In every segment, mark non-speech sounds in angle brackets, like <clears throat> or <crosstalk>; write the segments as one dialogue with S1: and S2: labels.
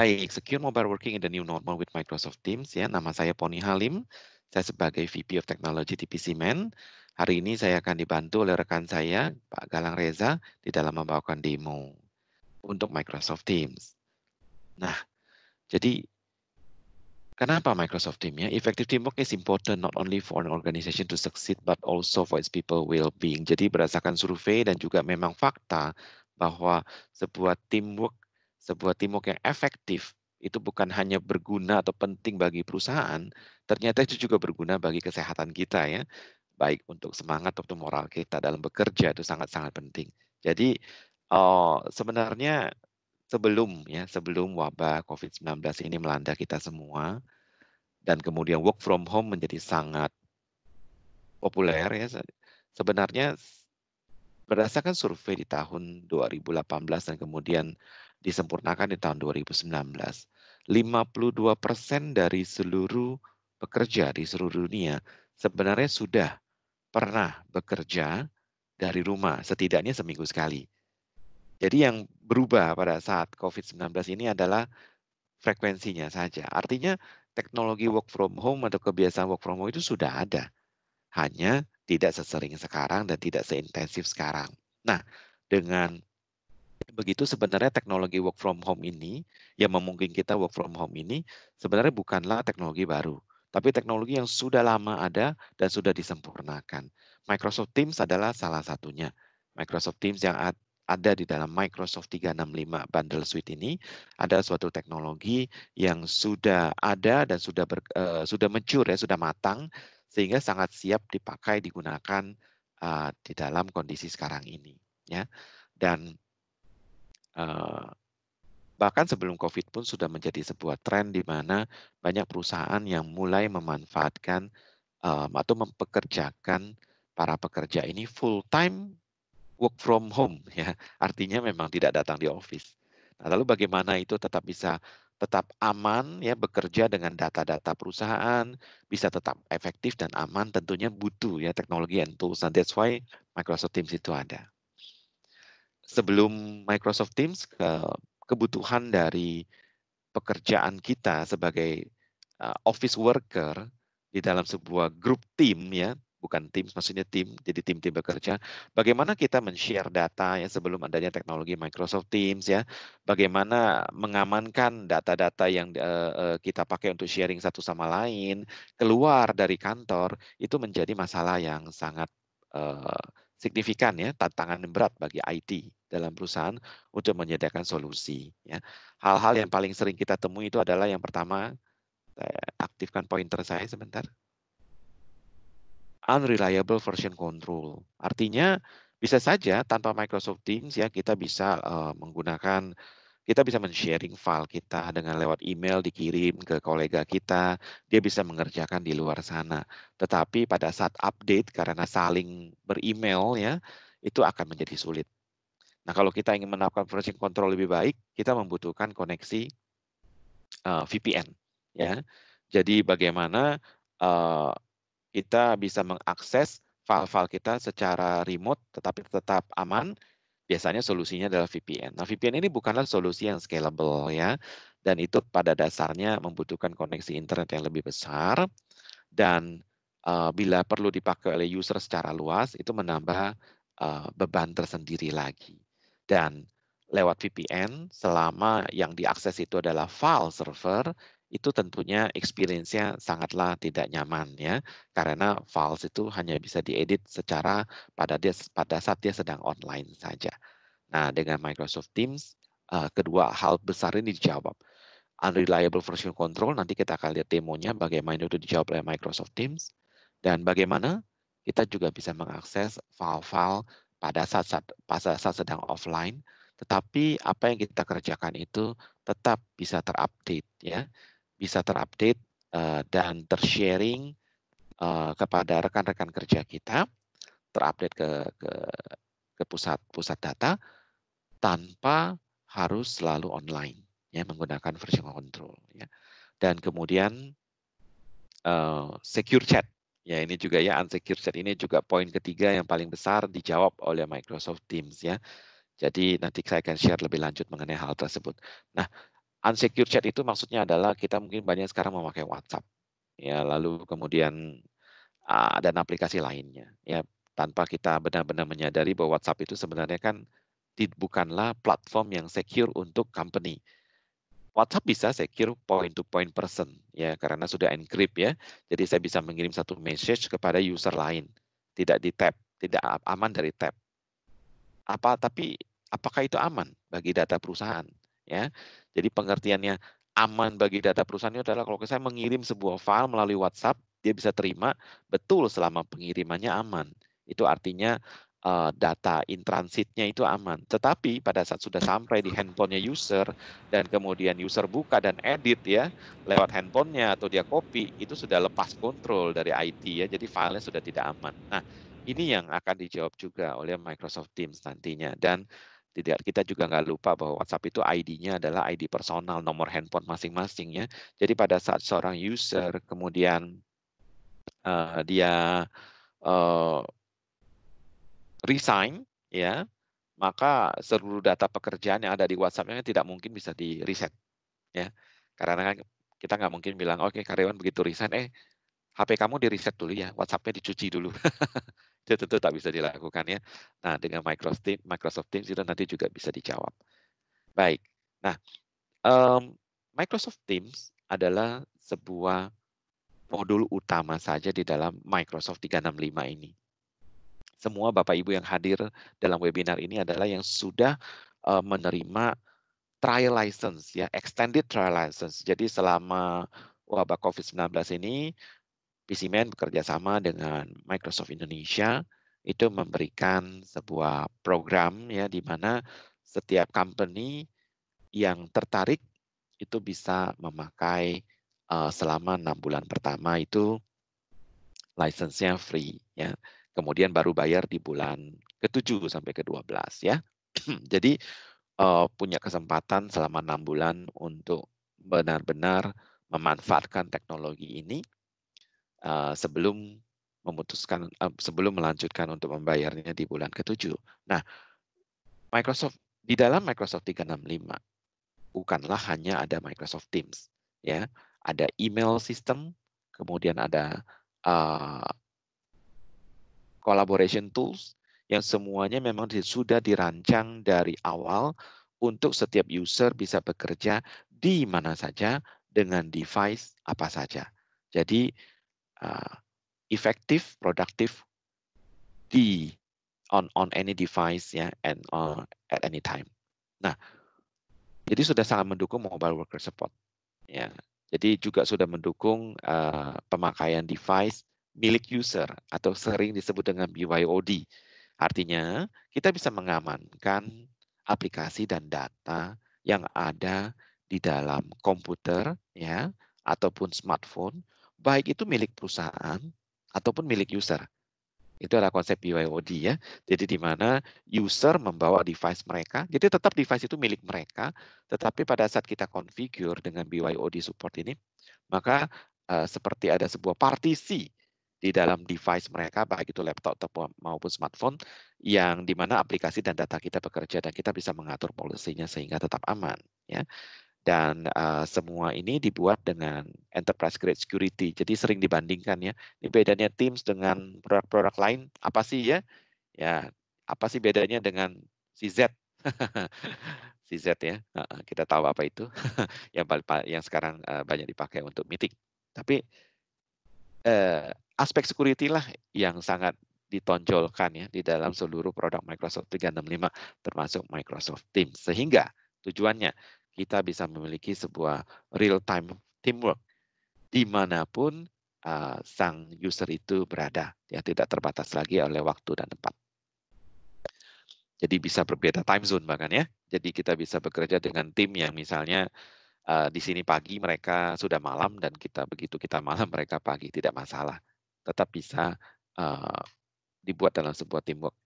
S1: Baik, Secure Mobile Working in the New Normal with Microsoft Teams. Ya, nama saya Pony Halim. Saya sebagai VP of Technology di PC Man. Hari ini saya akan dibantu oleh rekan saya, Pak Galang Reza, di dalam membawakan demo untuk Microsoft Teams. Nah, jadi kenapa Microsoft Teams? Ya, effective teamwork is important not only for an organization to succeed, but also for its people well-being. Jadi berdasarkan survei dan juga memang fakta bahwa sebuah teamwork sebuah teamwork yang efektif itu bukan hanya berguna atau penting bagi perusahaan, ternyata itu juga berguna bagi kesehatan kita ya. Baik untuk semangat atau moral kita dalam bekerja itu sangat-sangat penting. Jadi oh, sebenarnya sebelum ya, sebelum wabah COVID-19 ini melanda kita semua dan kemudian work from home menjadi sangat populer ya. Sebenarnya berdasarkan survei di tahun 2018 dan kemudian disempurnakan di tahun 2019. 52 persen dari seluruh pekerja di seluruh dunia sebenarnya sudah pernah bekerja dari rumah, setidaknya seminggu sekali. Jadi yang berubah pada saat COVID-19 ini adalah frekuensinya saja. Artinya teknologi work from home atau kebiasaan work from home itu sudah ada. Hanya tidak sesering sekarang dan tidak seintensif sekarang. Nah, dengan begitu sebenarnya teknologi work from home ini yang memungkinkan kita work from home ini sebenarnya bukanlah teknologi baru, tapi teknologi yang sudah lama ada dan sudah disempurnakan. Microsoft Teams adalah salah satunya. Microsoft Teams yang ada di dalam Microsoft 365 Bundle Suite ini ada suatu teknologi yang sudah ada dan sudah ber, uh, sudah mature ya, sudah matang sehingga sangat siap dipakai digunakan uh, di dalam kondisi sekarang ini ya. Dan Eh, bahkan sebelum COVID pun sudah menjadi sebuah tren di mana banyak perusahaan yang mulai memanfaatkan eh, atau mempekerjakan para pekerja ini full time work from home <laughs> ya artinya memang tidak datang di office. Nah, lalu bagaimana itu tetap bisa tetap aman ya bekerja dengan data-data perusahaan bisa tetap efektif dan aman tentunya butuh ya teknologi and tools and nah, that's why Microsoft Teams itu ada sebelum Microsoft Teams ke kebutuhan dari pekerjaan kita sebagai eh, office worker di dalam sebuah grup tim ya bukan tim maksudnya tim jadi tim tim bekerja bagaimana kita men-share data ya sebelum adanya teknologi Microsoft Teams ya bagaimana mengamankan data-data yang uh, kita pakai untuk sharing satu sama lain keluar dari kantor itu menjadi masalah yang sangat uh, signifikan ya tantangan yang berat bagi IT dalam perusahaan untuk menyediakan solusi. Ya. Hal-hal ya. yang paling sering kita temui itu adalah yang pertama, saya aktifkan pointer saya sebentar. Unreliable version control. Artinya bisa saja tanpa Microsoft Teams ya kita bisa uh, menggunakan kita bisa men-sharing file kita dengan lewat email dikirim ke kolega kita, dia bisa mengerjakan di luar sana. Tetapi pada saat update karena saling beremail ya, itu akan menjadi sulit. Nah, kalau kita ingin menerapkan version control lebih baik, kita membutuhkan koneksi uh, eh, VPN ya. Jadi bagaimana uh, kita bisa mengakses file-file kita secara remote tetapi tetap aman biasanya solusinya adalah VPN. Nah, VPN ini bukanlah solusi yang scalable ya, dan itu pada dasarnya membutuhkan koneksi internet yang lebih besar dan uh, bila perlu dipakai oleh user secara luas itu menambah uh, beban tersendiri lagi. Dan lewat VPN, selama yang diakses itu adalah file server, itu tentunya experience-nya sangatlah tidak nyaman ya karena files itu hanya bisa diedit secara pada dia pada saat dia sedang online saja. Nah, dengan Microsoft Teams uh, kedua hal besar ini dijawab. Unreliable version control nanti kita akan lihat demonya bagaimana itu dijawab oleh Microsoft Teams dan bagaimana kita juga bisa mengakses file-file pada saat, saat pada saat sedang offline tetapi apa yang kita kerjakan itu tetap bisa terupdate ya bisa terupdate uh, dan tersharing uh, kepada rekan-rekan kerja kita, terupdate ke ke ke pusat-pusat data tanpa harus selalu online ya menggunakan version control ya. Dan kemudian uh, secure chat ya ini juga ya unsecure chat ini juga poin ketiga yang paling besar dijawab oleh Microsoft Teams ya. Jadi nanti saya akan share lebih lanjut mengenai hal tersebut. Nah, Unsecure chat itu maksudnya adalah kita mungkin banyak sekarang memakai WhatsApp, ya lalu kemudian ada ah, aplikasi lainnya, ya tanpa kita benar-benar menyadari bahwa WhatsApp itu sebenarnya kan bukanlah platform yang secure untuk company. WhatsApp bisa secure point to point person ya karena sudah encrypt ya. Jadi saya bisa mengirim satu message kepada user lain, tidak di tap, tidak aman dari tap. Apa tapi apakah itu aman bagi data perusahaan? ya. Jadi pengertiannya aman bagi data perusahaan itu adalah kalau saya mengirim sebuah file melalui WhatsApp, dia bisa terima betul selama pengirimannya aman. Itu artinya eh, data in transitnya itu aman. Tetapi pada saat sudah sampai di handphonenya user dan kemudian user buka dan edit ya lewat handphonenya atau dia copy itu sudah lepas kontrol dari IT ya. Jadi filenya sudah tidak aman. Nah ini yang akan dijawab juga oleh Microsoft Teams nantinya dan tidak kita juga nggak lupa bahwa WhatsApp itu ID-nya adalah ID personal nomor handphone masing-masing ya. Jadi pada saat seorang user kemudian uh, dia uh, resign ya, maka seluruh data pekerjaan yang ada di WhatsApp-nya tidak mungkin bisa di reset ya. Karena kan kita nggak mungkin bilang oke okay, karyawan begitu resign eh HP kamu di reset dulu ya, WhatsApp-nya dicuci dulu. <laughs> itu tentu tak bisa dilakukan ya. Nah, dengan Microsoft Teams, Microsoft Teams itu nanti juga bisa dijawab. Baik. Nah, um, Microsoft Teams adalah sebuah modul utama saja di dalam Microsoft 365 ini. Semua Bapak Ibu yang hadir dalam webinar ini adalah yang sudah uh, menerima trial license ya, extended trial license. Jadi selama wabah COVID-19 ini BCMN bekerja sama dengan Microsoft Indonesia itu memberikan sebuah program ya di mana setiap company yang tertarik itu bisa memakai uh, selama enam bulan pertama itu lisensinya free ya. Kemudian baru bayar di bulan ketujuh sampai ke-12 ya. <clears throat> Jadi uh, punya kesempatan selama enam bulan untuk benar-benar memanfaatkan teknologi ini Eh, sebelum memutuskan uh, sebelum melanjutkan untuk membayarnya di bulan ketujuh. Nah, Microsoft di dalam Microsoft 365 bukanlah hanya ada Microsoft Teams, ya, ada email system, kemudian ada uh, collaboration tools yang semuanya memang sudah dirancang dari awal untuk setiap user bisa bekerja di mana saja dengan device apa saja. Jadi uh, effective, productive di on on any device ya yeah, and uh, at any time. Nah, jadi sudah sangat mendukung mobile worker support. Ya, jadi juga sudah mendukung uh, pemakaian device milik user atau sering disebut dengan BYOD. Artinya, kita bisa mengamankan aplikasi dan data yang ada di dalam komputer ya ataupun smartphone baik itu milik perusahaan ataupun milik user. Itu adalah konsep BYOD ya. Jadi di mana user membawa device mereka, jadi tetap device itu milik mereka, tetapi pada saat kita configure dengan BYOD support ini, maka uh, seperti ada sebuah partisi di dalam device mereka, baik itu laptop maupun smartphone, yang di mana aplikasi dan data kita bekerja dan kita bisa mengatur polisinya sehingga tetap aman. Ya. Dan uh, semua ini dibuat dengan enterprise grade security. Jadi sering dibandingkan ya. Ini bedanya Teams dengan produk-produk lain apa sih ya? Ya, apa sih bedanya dengan C.Z. C.Z. <laughs> ya. kita tahu apa itu. <laughs> yang yang sekarang eh, banyak dipakai untuk meeting. Tapi eh aspek security lah yang sangat ditonjolkan ya di dalam seluruh produk Microsoft 365 termasuk Microsoft Teams. Sehingga tujuannya kita bisa memiliki sebuah real-time teamwork dimanapun uh, ah, sang user itu berada, ya tidak terbatas lagi oleh waktu dan tempat. Jadi bisa berbeda time zone bahkan ya. Jadi kita bisa bekerja dengan tim yang misalnya uh, di sini pagi mereka sudah malam dan kita begitu kita malam mereka pagi tidak masalah. Tetap bisa uh, dibuat dalam sebuah teamwork.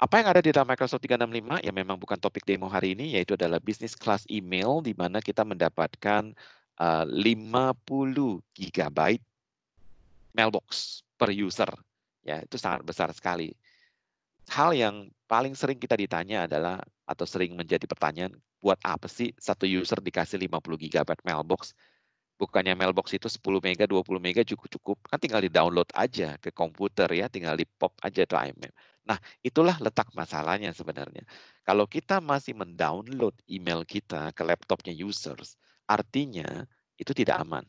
S1: Apa yang ada di dalam Microsoft 365 yang memang bukan topik demo hari ini yaitu adalah bisnis kelas email di mana kita mendapatkan uh, 50 GB mailbox per user. Ya, itu sangat besar sekali. Hal yang paling sering kita ditanya adalah atau sering menjadi pertanyaan buat apa sih satu user dikasih 50 GB mailbox? bukannya mailbox itu 10 mega, 20 mega cukup-cukup. Kan tinggal di-download aja ke komputer ya, tinggal di-pop aja tuh IMAP. E nah, itulah letak masalahnya sebenarnya. Kalau kita masih mendownload email kita ke laptopnya users, artinya itu tidak aman.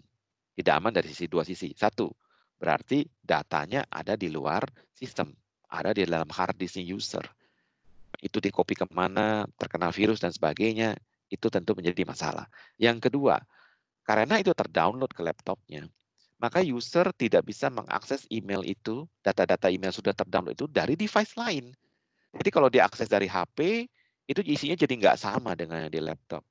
S1: Tidak aman dari sisi dua sisi. Satu, berarti datanya ada di luar sistem, ada di dalam hard disk user. Itu di copy kemana, terkena virus dan sebagainya, itu tentu menjadi masalah. Yang kedua, karena itu terdownload ke laptopnya, maka user tidak bisa mengakses email itu, data-data email sudah terdownload itu dari device lain. Jadi kalau dia akses dari HP, itu isinya jadi nggak sama dengan yang di laptop.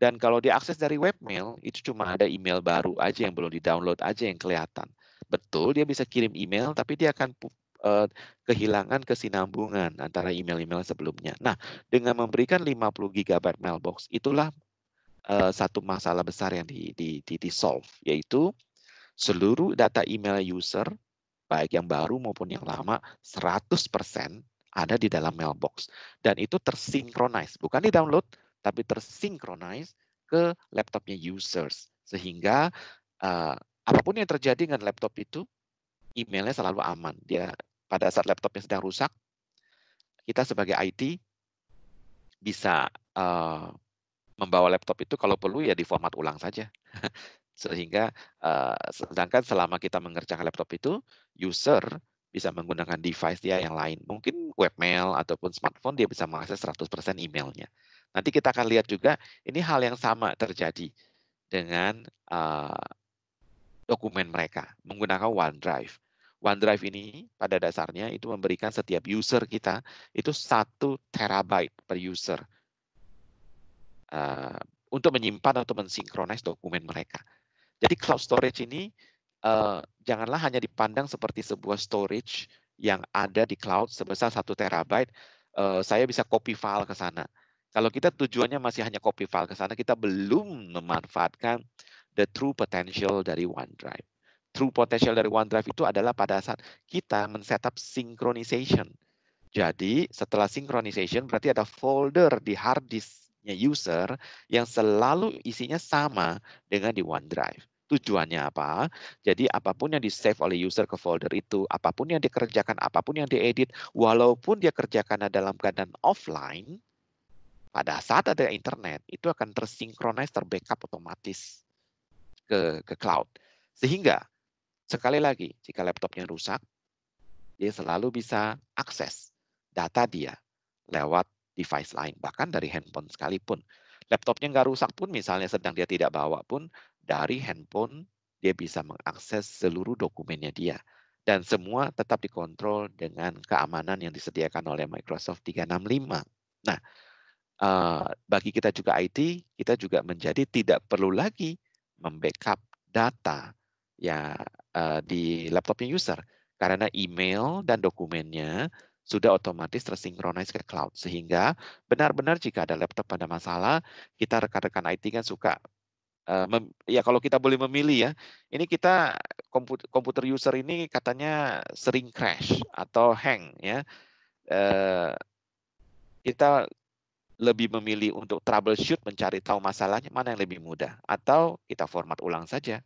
S1: Dan kalau dia akses dari webmail, itu cuma ada email baru aja yang belum di-download aja yang kelihatan. Betul, dia bisa kirim email, tapi dia akan eh, kehilangan kesinambungan antara email-email sebelumnya. Nah, dengan memberikan 50 GB mailbox, itulah Eh, satu masalah besar yang di, di, di, di solve yaitu seluruh data email user baik yang baru maupun yang lama 100% ada di dalam mailbox dan itu tersinkronize bukan di download tapi tersinkronize ke laptopnya users sehingga uh, apapun yang terjadi dengan laptop itu emailnya selalu aman dia pada saat laptopnya sedang rusak kita sebagai IT bisa uh, membawa laptop itu kalau perlu ya di format ulang saja. Sehingga eh, sedangkan selama kita mengerjakan laptop itu, user bisa menggunakan device dia yang lain. Mungkin webmail ataupun smartphone dia bisa mengakses 100% emailnya. Nanti kita akan lihat juga ini hal yang sama terjadi dengan eh, dokumen mereka menggunakan OneDrive. OneDrive ini pada dasarnya itu memberikan setiap user kita itu satu terabyte per user Eh, untuk menyimpan atau mensinkronis dokumen mereka. Jadi cloud storage ini uh, janganlah hanya dipandang seperti sebuah storage yang ada di cloud sebesar satu terabyte. Uh, saya bisa copy file ke sana. Kalau kita tujuannya masih hanya copy file ke sana, kita belum memanfaatkan the true potential dari OneDrive. True potential dari OneDrive itu adalah pada saat kita men-setup synchronization. Jadi setelah synchronization berarti ada folder di hard disk nya user yang selalu isinya sama dengan di OneDrive. Tujuannya apa? Jadi apapun yang di-save oleh user ke folder itu, apapun yang dikerjakan, apapun yang diedit, walaupun dia kerjakan dalam keadaan offline, pada saat ada internet, itu akan tersinkronis terbackup otomatis ke, ke cloud. Sehingga, sekali lagi, jika laptopnya rusak, dia selalu bisa akses data dia lewat device lain, bahkan dari handphone sekalipun. Laptopnya nggak rusak pun, misalnya sedang dia tidak bawa pun, dari handphone dia bisa mengakses seluruh dokumennya dia. Dan semua tetap dikontrol dengan keamanan yang disediakan oleh Microsoft 365. Nah, eh, bagi kita juga IT, kita juga menjadi tidak perlu lagi membackup data ya eh, di laptopnya user karena email dan dokumennya sudah otomatis tersinkronis ke cloud. Sehingga benar-benar jika ada laptop ada masalah, kita rekan-rekan IT kan suka eh, ya kalau kita boleh memilih ya, ini kita komputer, user ini katanya sering crash atau hang ya. Uh, kita lebih memilih untuk troubleshoot mencari tahu masalahnya mana yang lebih mudah atau kita format ulang saja.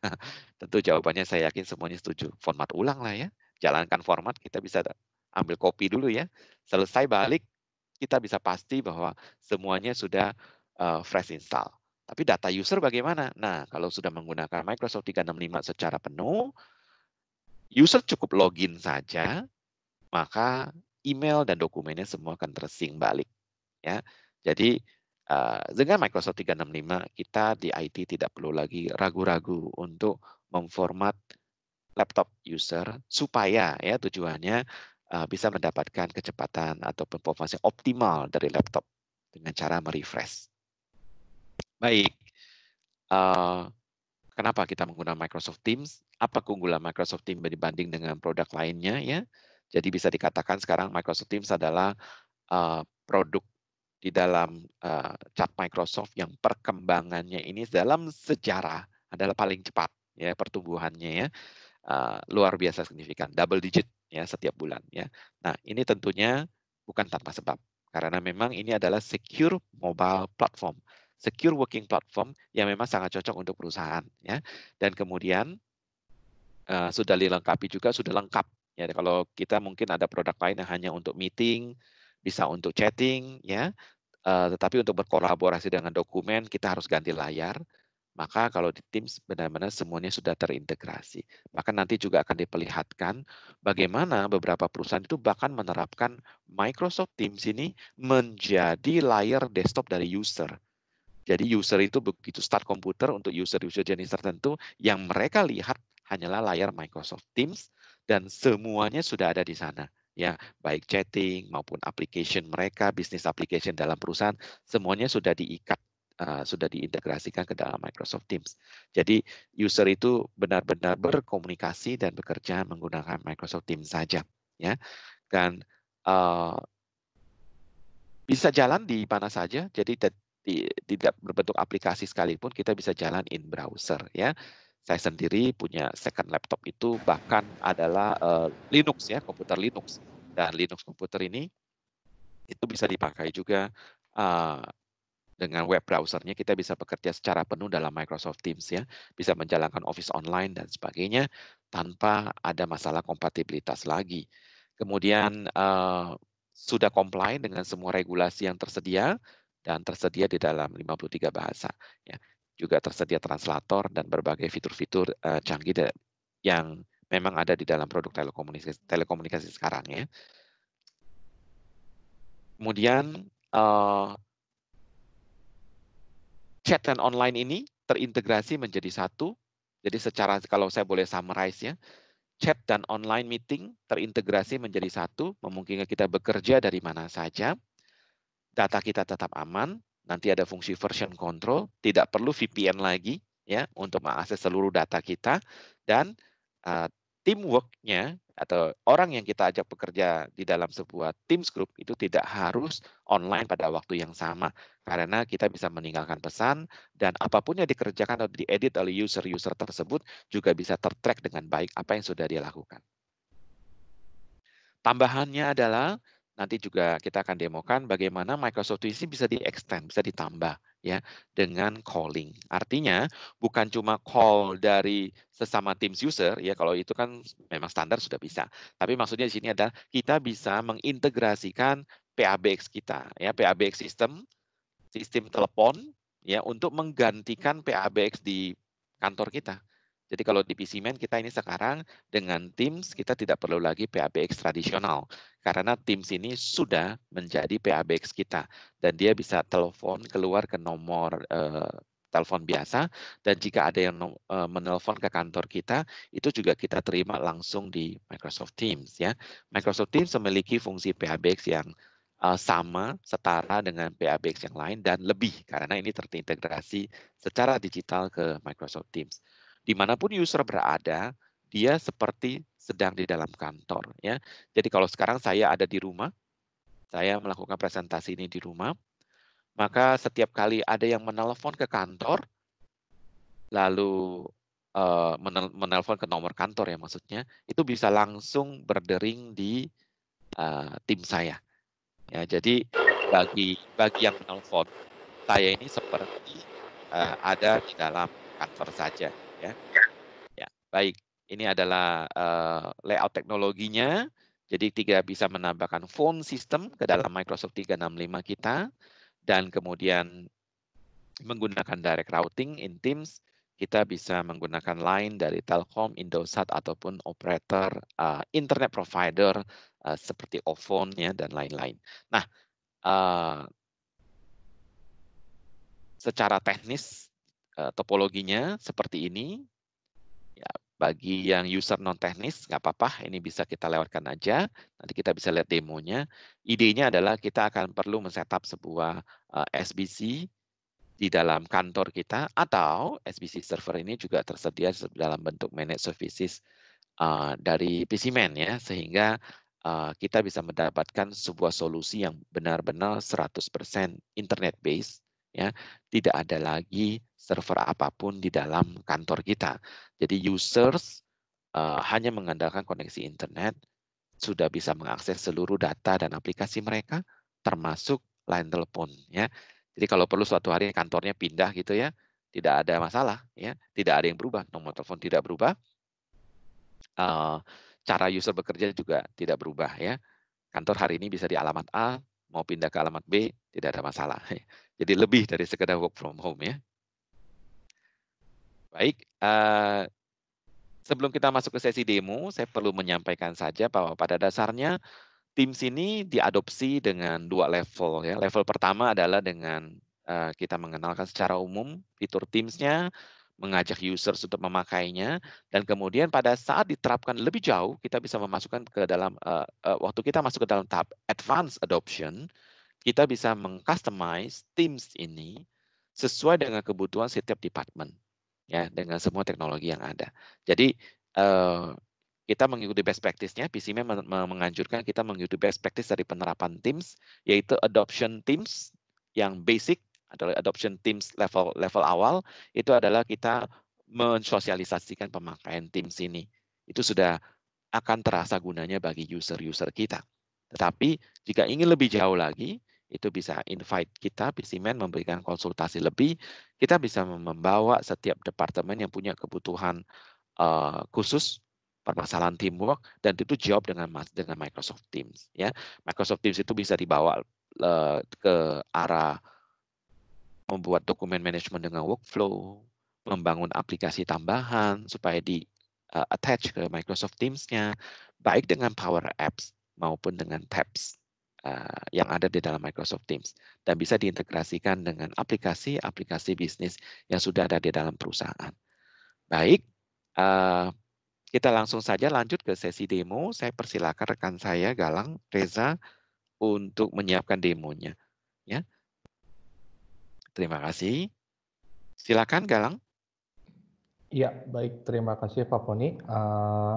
S1: <laughs> Tentu jawabannya saya yakin semuanya setuju. Format ulang lah ya. Jalankan format kita bisa ambil kopi dulu ya. Selesai balik, kita bisa pasti bahwa semuanya sudah uh, fresh install. Tapi data user bagaimana? Nah, kalau sudah menggunakan Microsoft 365 secara penuh, user cukup login saja, maka email dan dokumennya semua akan tersing balik. Ya, jadi uh, dengan Microsoft 365 kita di IT tidak perlu lagi ragu-ragu untuk memformat laptop user supaya ya tujuannya Eh, bisa mendapatkan kecepatan atau performa yang optimal dari laptop dengan cara merefresh. Baik, eh, kenapa kita menggunakan Microsoft Teams? Apa keunggulan Microsoft Teams dibanding dengan produk lainnya? Ya, jadi bisa dikatakan sekarang Microsoft Teams adalah eh, produk di dalam uh, Microsoft yang perkembangannya ini dalam sejarah adalah paling cepat ya pertumbuhannya ya uh, luar biasa signifikan double digit ya setiap bulan ya. Nah, ini tentunya bukan tanpa sebab karena memang ini adalah secure mobile platform, secure working platform yang memang sangat cocok untuk perusahaan ya. Dan kemudian uh, sudah dilengkapi juga sudah lengkap ya. Kalau kita mungkin ada produk lain yang hanya untuk meeting, bisa untuk chatting ya. Uh, tetapi untuk berkolaborasi dengan dokumen kita harus ganti layar. Maka kalau di Teams benar-benar semuanya sudah terintegrasi. Maka nanti juga akan diperlihatkan bagaimana beberapa perusahaan itu bahkan menerapkan Microsoft Teams ini menjadi layar desktop dari user. Jadi user itu begitu start komputer untuk user-user jenis tertentu yang mereka lihat hanyalah layar Microsoft Teams dan semuanya sudah ada di sana ya baik chatting maupun application mereka bisnis application dalam perusahaan semuanya sudah diikat Eh, sudah diintegrasikan ke dalam Microsoft Teams. Jadi user itu benar-benar berkomunikasi dan bekerja menggunakan Microsoft Teams saja, ya. Dan uh, bisa jalan di mana saja. Jadi tidak berbentuk aplikasi sekalipun kita bisa jalan in browser, ya saya sendiri punya second laptop itu bahkan adalah uh, Linux ya komputer Linux dan Linux komputer ini itu bisa dipakai juga uh, dengan web browsernya kita bisa bekerja secara penuh dalam Microsoft Teams ya, bisa menjalankan Office online dan sebagainya tanpa ada masalah kompatibilitas lagi. Kemudian uh, sudah comply dengan semua regulasi yang tersedia dan tersedia di dalam 53 bahasa ya. Juga tersedia translator dan berbagai fitur-fitur uh, canggih yang memang ada di dalam produk telekomunikasi, telekomunikasi sekarang ya. Kemudian uh, chat dan online ini terintegrasi menjadi satu. Jadi secara kalau saya boleh summarize ya, chat dan online meeting terintegrasi menjadi satu, memungkinkan kita bekerja dari mana saja. Data kita tetap aman, nanti ada fungsi version control, tidak perlu VPN lagi ya untuk mengakses seluruh data kita dan uh, teamworknya atau orang yang kita ajak bekerja di dalam sebuah Teams group itu tidak harus online pada waktu yang sama karena kita bisa meninggalkan pesan dan apapun yang dikerjakan atau diedit oleh user-user tersebut juga bisa tertrack dengan baik apa yang sudah dia lakukan. Tambahannya adalah nanti juga kita akan demokan bagaimana Microsoft Teams ini bisa di-extend, bisa ditambah ya dengan calling. Artinya bukan cuma call dari sesama Teams user ya kalau itu kan memang standar sudah bisa. Tapi maksudnya di sini adalah kita bisa mengintegrasikan PABX kita ya PABX sistem sistem telepon ya untuk menggantikan PABX di kantor kita jadi kalau di PC Man kita ini sekarang dengan Teams kita tidak perlu lagi PABX tradisional karena Teams ini sudah menjadi PABX kita dan dia bisa telepon keluar ke nomor eh, telepon biasa dan jika ada yang eh, menelpon ke kantor kita itu juga kita terima langsung di Microsoft Teams ya. Microsoft Teams memiliki fungsi PABX yang eh, sama setara dengan PABX yang lain dan lebih karena ini terintegrasi secara digital ke Microsoft Teams dimanapun user berada, dia seperti sedang di dalam kantor. Ya. Jadi kalau sekarang saya ada di rumah, saya melakukan presentasi ini di rumah, maka setiap kali ada yang menelpon ke kantor, lalu eh, menelpon ke nomor kantor ya maksudnya, itu bisa langsung berdering di uh, tim saya. Ya, jadi bagi bagi yang menelpon, saya ini seperti uh, ada di dalam kantor saja. Ya. ya. Ya, baik. Ini adalah uh, layout teknologinya. Jadi tiga bisa menambahkan phone system ke dalam Microsoft 365 kita dan kemudian menggunakan direct routing in Teams kita bisa menggunakan line dari Telkom, Indosat ataupun operator uh, internet provider uh, seperti OVO ya dan lain-lain. Nah, uh, secara teknis Eh, topologinya seperti ini. Ya, bagi yang user non teknis nggak apa-apa, ini bisa kita lewatkan aja. Nanti kita bisa lihat demonya. Idenya adalah kita akan perlu men-setup sebuah eh, SBC di dalam kantor kita atau SBC server ini juga tersedia dalam bentuk managed services eh, dari PCMan ya, sehingga kita bisa mendapatkan sebuah solusi yang benar-benar 100% internet based ya tidak ada lagi server apapun di dalam kantor kita. Jadi users uh, hanya mengandalkan koneksi internet sudah bisa mengakses seluruh data dan aplikasi mereka termasuk line telepon ya. Jadi kalau perlu suatu hari kantornya pindah gitu ya, tidak ada masalah ya, tidak ada yang berubah, nomor telepon tidak berubah. Uh, cara user bekerja juga tidak berubah ya. Kantor hari ini bisa di alamat A, mau pindah ke alamat B, tidak ada masalah. <laughs> Jadi lebih dari sekedar work from home ya. Baik, uh, sebelum kita masuk ke sesi demo, saya perlu menyampaikan saja bahwa pada dasarnya tim sini diadopsi dengan dua level ya. Level pertama adalah dengan uh, kita mengenalkan secara umum fitur Teams-nya, mengajak user untuk memakainya dan kemudian pada saat diterapkan lebih jauh kita bisa memasukkan ke dalam uh, uh, waktu kita masuk ke dalam tahap advanced adoption kita bisa mengcustomize Teams ini sesuai dengan kebutuhan setiap department ya dengan semua teknologi yang ada. Jadi uh, kita mengikuti best practice-nya, PCM menganjurkan kita mengikuti best practice dari penerapan Teams, yaitu adoption Teams yang basic adalah adoption Teams level level awal itu adalah kita mensosialisasikan pemakaian Teams ini. Itu sudah akan terasa gunanya bagi user-user kita. Tetapi jika ingin lebih jauh lagi, itu bisa invite kita, BCMan memberikan konsultasi lebih. Kita bisa membawa setiap departemen yang punya kebutuhan uh, khusus permasalahan teamwork dan itu jawab dengan dengan Microsoft Teams ya. Microsoft Teams itu bisa dibawa eh, ke arah membuat dokumen manajemen dengan workflow, membangun aplikasi tambahan supaya di eh, attach ke Microsoft Teams-nya baik dengan Power Apps maupun dengan Tabs Eh, yang ada di dalam Microsoft Teams dan bisa diintegrasikan dengan aplikasi-aplikasi bisnis yang sudah ada di dalam perusahaan. Baik, eh, kita langsung saja lanjut ke sesi demo. Saya persilakan rekan saya Galang Reza untuk menyiapkan demonya. Ya, terima kasih. Silakan Galang.
S2: Ya, baik. Terima kasih Pak Poni. Uh, eh,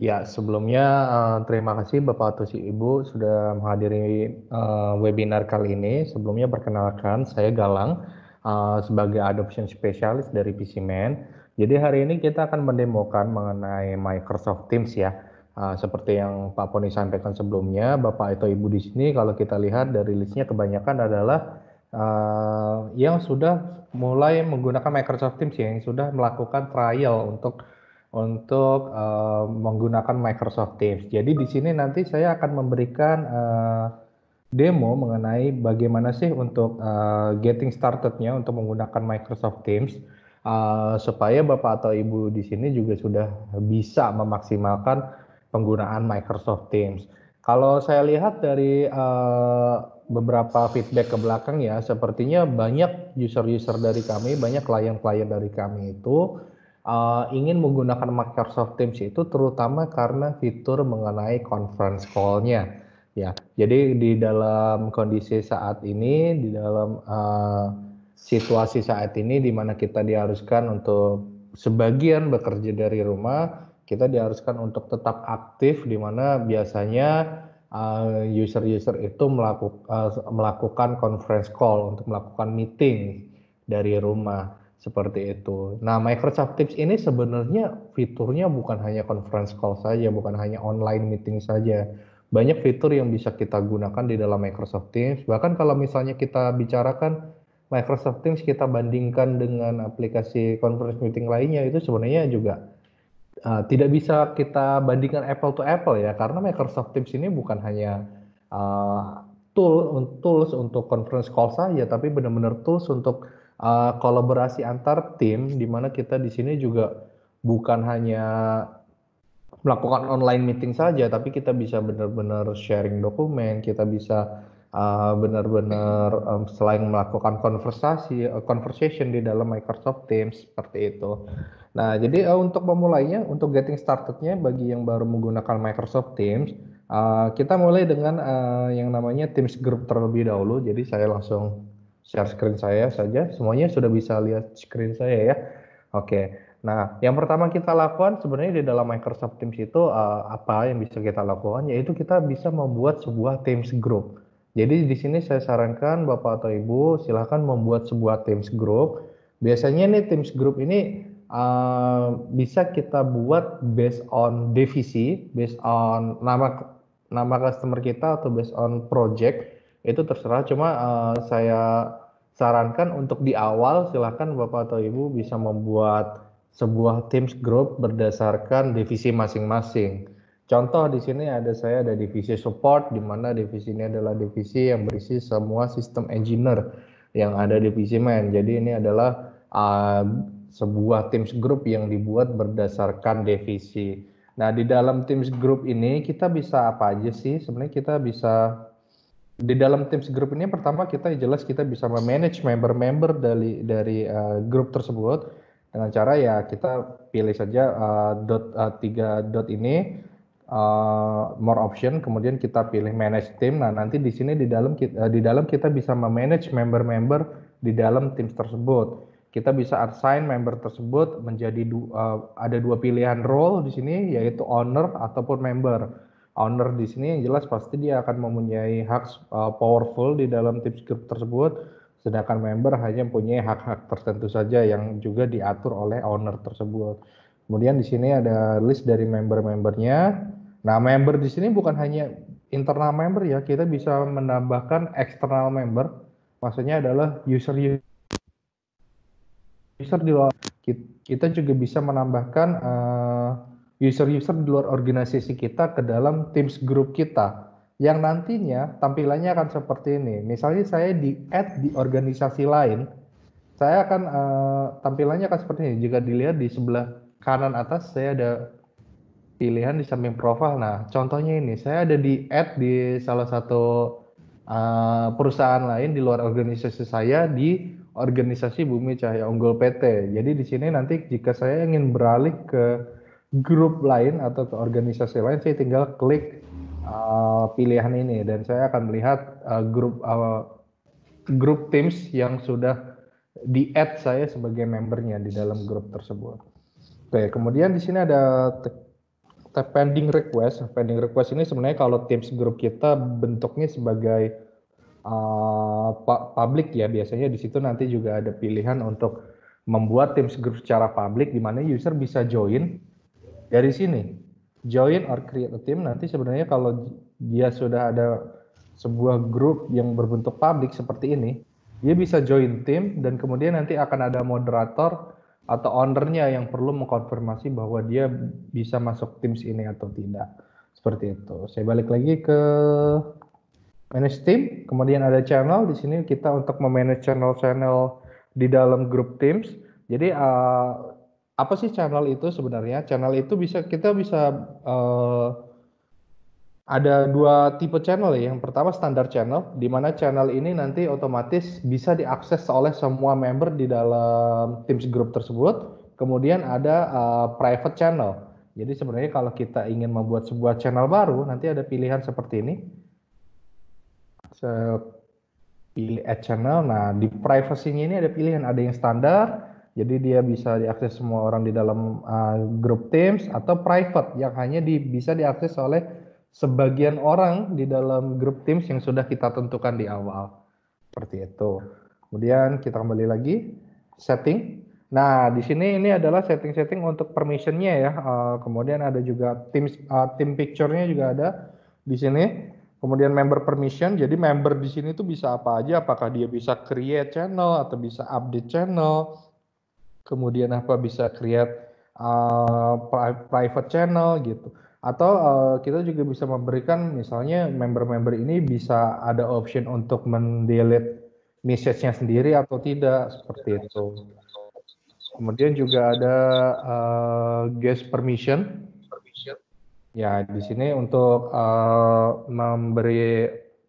S2: Ya, sebelumnya uh, terima kasih Bapak atau si Ibu sudah menghadiri uh, webinar kali ini. Sebelumnya perkenalkan, saya Galang uh, sebagai adoption specialist dari PCMan. Jadi hari ini kita akan mendemokan mengenai Microsoft Teams ya. Uh, seperti yang Pak Poni sampaikan sebelumnya, Bapak atau Ibu di sini kalau kita lihat dari listnya kebanyakan adalah uh, yang sudah mulai menggunakan Microsoft Teams ya, yang sudah melakukan trial untuk untuk uh, menggunakan Microsoft Teams. Jadi di sini nanti saya akan memberikan uh, demo mengenai bagaimana sih untuk uh, getting started-nya untuk menggunakan Microsoft Teams uh, supaya Bapak atau Ibu di sini juga sudah bisa memaksimalkan penggunaan Microsoft Teams. Kalau saya lihat dari uh, beberapa feedback ke belakang ya, sepertinya banyak user-user dari kami, banyak klien-klien dari kami itu uh, ingin menggunakan Microsoft Teams itu terutama karena fitur mengenai conference call-nya. Ya, jadi di dalam kondisi saat ini, di dalam uh, situasi saat ini, di mana kita diharuskan untuk sebagian bekerja dari rumah, kita diharuskan untuk tetap aktif, di mana biasanya eh, user-user uh, itu melaku, uh, melakukan conference call untuk melakukan meeting dari rumah seperti itu. Nah, Microsoft Teams ini sebenarnya fiturnya bukan hanya conference call saja, bukan hanya online meeting saja. Banyak fitur yang bisa kita gunakan di dalam Microsoft Teams. Bahkan kalau misalnya kita bicarakan Microsoft Teams kita bandingkan dengan aplikasi conference meeting lainnya itu sebenarnya juga uh, tidak bisa kita bandingkan apple to apple ya karena Microsoft Teams ini bukan hanya uh, tool tools untuk conference call saja tapi benar-benar tools untuk uh, kolaborasi antar tim di mana kita di sini juga bukan hanya melakukan online meeting saja tapi kita bisa benar-benar sharing dokumen, kita bisa uh, benar-benar um, selain melakukan konversasi uh, conversation di dalam Microsoft Teams seperti itu. Nah, jadi uh, untuk memulainya untuk getting startednya bagi yang baru menggunakan Microsoft Teams, uh, kita mulai dengan uh, yang namanya Teams Group terlebih dahulu. Jadi saya langsung share screen saya saja. Semuanya sudah bisa lihat screen saya ya. Oke. Nah, yang pertama kita lakukan sebenarnya di dalam Microsoft Teams itu uh, apa yang bisa kita lakukan? Yaitu kita bisa membuat sebuah Teams group. Jadi di sini saya sarankan Bapak atau Ibu silahkan membuat sebuah Teams group. Biasanya nih Teams group ini uh, bisa kita buat based on divisi, based on nama nama customer kita atau based on project itu terserah. Cuma uh, saya sarankan untuk di awal silahkan Bapak atau Ibu bisa membuat sebuah Teams group berdasarkan divisi masing-masing. Contoh di sini ada saya ada divisi support di mana divisi ini adalah divisi yang berisi semua sistem engineer yang ada divisi main. Jadi ini adalah uh, sebuah Teams group yang dibuat berdasarkan divisi. Nah, di dalam Teams group ini kita bisa apa aja sih? Sebenarnya kita bisa di dalam Teams grup ini pertama kita jelas kita bisa memanage member-member dari dari uh, grup tersebut dengan cara ya kita pilih saja uh, dot uh, tiga dot ini uh, more option kemudian kita pilih manage team nah nanti di sini di dalam kita, uh, di dalam kita bisa memanage member-member di dalam Teams tersebut kita bisa assign member tersebut menjadi du, uh, ada dua pilihan role di sini yaitu owner ataupun member owner di sini yang jelas pasti dia akan mempunyai hak uh, powerful di dalam tips group tersebut sedangkan member hanya mempunyai hak-hak tertentu saja yang juga diatur oleh owner tersebut. Kemudian di sini ada list dari member-membernya. Nah, member di sini bukan hanya internal member ya, kita bisa menambahkan external member. Maksudnya adalah user user, di luar kita juga bisa menambahkan uh, user-user di luar organisasi kita ke dalam Teams group kita yang nantinya tampilannya akan seperti ini. Misalnya saya di add di organisasi lain, saya akan uh, tampilannya akan seperti ini. Jika dilihat di sebelah kanan atas saya ada pilihan di samping profile. Nah, contohnya ini saya ada di add di salah satu uh, perusahaan lain di luar organisasi saya di organisasi Bumi Cahaya Unggul PT. Jadi di sini nanti jika saya ingin beralih ke grup lain atau ke organisasi lain, saya tinggal klik uh, pilihan ini dan saya akan melihat uh, grup uh, grup teams yang sudah di add saya sebagai membernya di dalam grup tersebut. Oke, kemudian di sini ada pending request. Pending request ini sebenarnya kalau teams grup kita bentuknya sebagai uh, public ya biasanya di situ nanti juga ada pilihan untuk membuat Teams grup secara publik di mana user bisa join dari sini join or create a team nanti sebenarnya kalau dia sudah ada sebuah grup yang berbentuk publik seperti ini dia bisa join tim dan kemudian nanti akan ada moderator atau ownernya yang perlu mengkonfirmasi bahwa dia bisa masuk tim ini atau tidak. Seperti itu. Saya balik lagi ke manage team, kemudian ada channel di sini kita untuk memanage channel-channel di dalam grup Teams. Jadi uh, apa sih channel itu sebenarnya? Channel itu bisa kita bisa uh, ada dua tipe channel ya. Yang pertama standar channel, di mana channel ini nanti otomatis bisa diakses oleh semua member di dalam Teams group tersebut. Kemudian ada uh, private channel. Jadi sebenarnya kalau kita ingin membuat sebuah channel baru, nanti ada pilihan seperti ini. So, pilih add channel. Nah, di privacy-nya ini ada pilihan, ada yang standar, jadi dia bisa diakses semua orang di dalam uh, grup Teams atau private yang hanya di, bisa diakses oleh sebagian orang di dalam grup Teams yang sudah kita tentukan di awal. Seperti itu. Kemudian kita kembali lagi setting. Nah, di sini ini adalah setting-setting untuk permissionnya ya. Uh, kemudian ada juga tim uh, ah, tim picture-nya juga ada di sini. Kemudian member permission, jadi member di sini tuh bisa apa aja, apakah dia bisa create channel atau bisa update channel kemudian apa bisa create uh, private channel gitu atau uh, kita juga bisa memberikan misalnya member-member ini bisa ada option untuk mendelete message-nya sendiri atau tidak seperti itu. Kemudian juga ada uh, guest permission. Ya, di sini untuk uh, memberi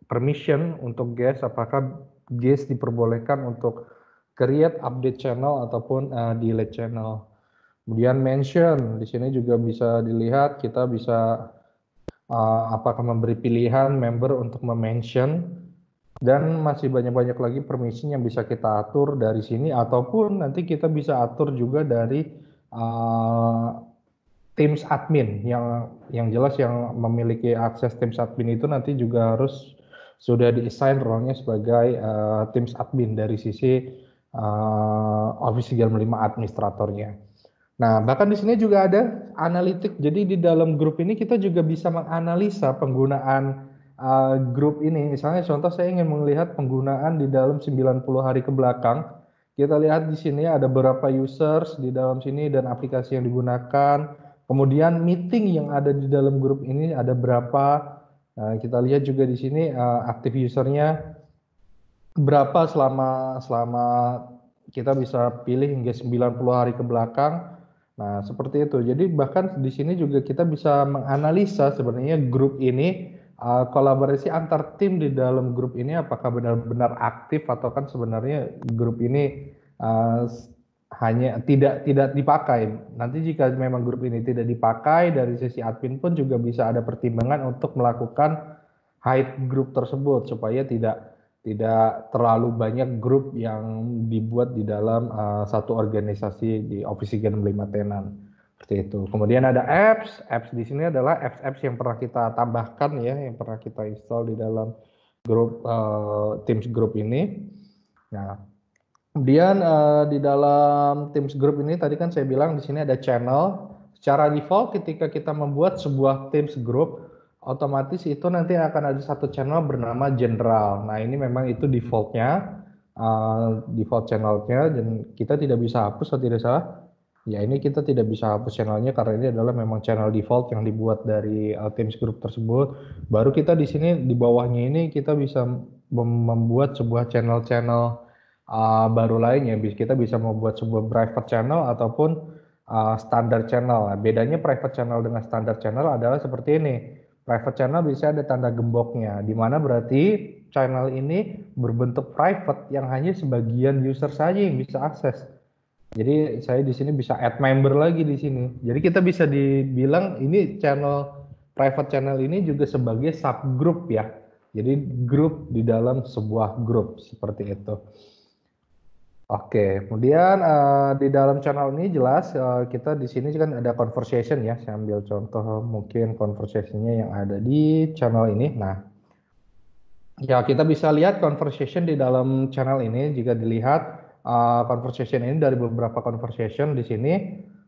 S2: permission untuk guest apakah guest diperbolehkan untuk create update channel ataupun uh, delete channel. Kemudian mention, di sini juga bisa dilihat kita bisa uh, eh, apakah memberi pilihan member untuk memention dan masih banyak-banyak lagi permission yang bisa kita atur dari sini ataupun nanti kita bisa atur juga dari uh, Teams admin yang yang jelas yang memiliki akses Teams admin itu nanti juga harus sudah diassign role-nya sebagai uh, Teams admin dari sisi uh, Office 365 administratornya. Nah, bahkan di sini juga ada analitik. Jadi di dalam grup ini kita juga bisa menganalisa penggunaan uh, grup ini. Misalnya contoh saya ingin melihat penggunaan di dalam 90 hari ke belakang. Kita lihat di sini ada berapa users di dalam sini dan aplikasi yang digunakan. Kemudian meeting yang ada di dalam grup ini ada berapa. Nah, kita lihat juga di sini uh, aktif usernya berapa selama selama kita bisa pilih hingga 90 hari ke belakang. Nah, seperti itu. Jadi bahkan di sini juga kita bisa menganalisa sebenarnya grup ini eh, kolaborasi antar tim di dalam grup ini apakah benar-benar aktif atau kan sebenarnya grup ini eh, hanya tidak tidak dipakai. Nanti jika memang grup ini tidak dipakai dari sisi admin pun juga bisa ada pertimbangan untuk melakukan hide grup tersebut supaya tidak tidak terlalu banyak grup yang dibuat di dalam uh, satu organisasi di Office Gen 5 Tenan. Seperti itu. Kemudian ada apps. Apps di sini adalah apps-apps yang pernah kita tambahkan ya, yang pernah kita install di dalam grup uh, Teams group ini. Nah, kemudian uh, di dalam Teams group ini tadi kan saya bilang di sini ada channel. Secara default ketika kita membuat sebuah Teams group otomatis itu nanti akan ada satu channel bernama general. Nah ini memang itu defaultnya, uh, default channelnya dan kita tidak bisa hapus atau tidak salah. Ya ini kita tidak bisa hapus channelnya karena ini adalah memang channel default yang dibuat dari uh, Teams Group tersebut. Baru kita di sini di bawahnya ini kita bisa membuat sebuah channel-channel uh, baru lainnya. Kita bisa membuat sebuah private channel ataupun uh, standar channel. Nah, bedanya private channel dengan standar channel adalah seperti ini Private channel bisa ada tanda gemboknya, di mana berarti channel ini berbentuk private yang hanya sebagian user saja yang bisa akses. Jadi saya di sini bisa add member lagi di sini. Jadi kita bisa dibilang ini channel private channel ini juga sebagai subgroup ya. Jadi grup di dalam sebuah grup seperti itu. Oke, kemudian uh, di dalam channel ini jelas uh, kita di sini kan ada conversation ya. Saya ambil contoh mungkin conversationnya yang ada di channel ini. Nah, ya kita bisa lihat conversation di dalam channel ini jika dilihat uh, conversation ini dari beberapa conversation di sini.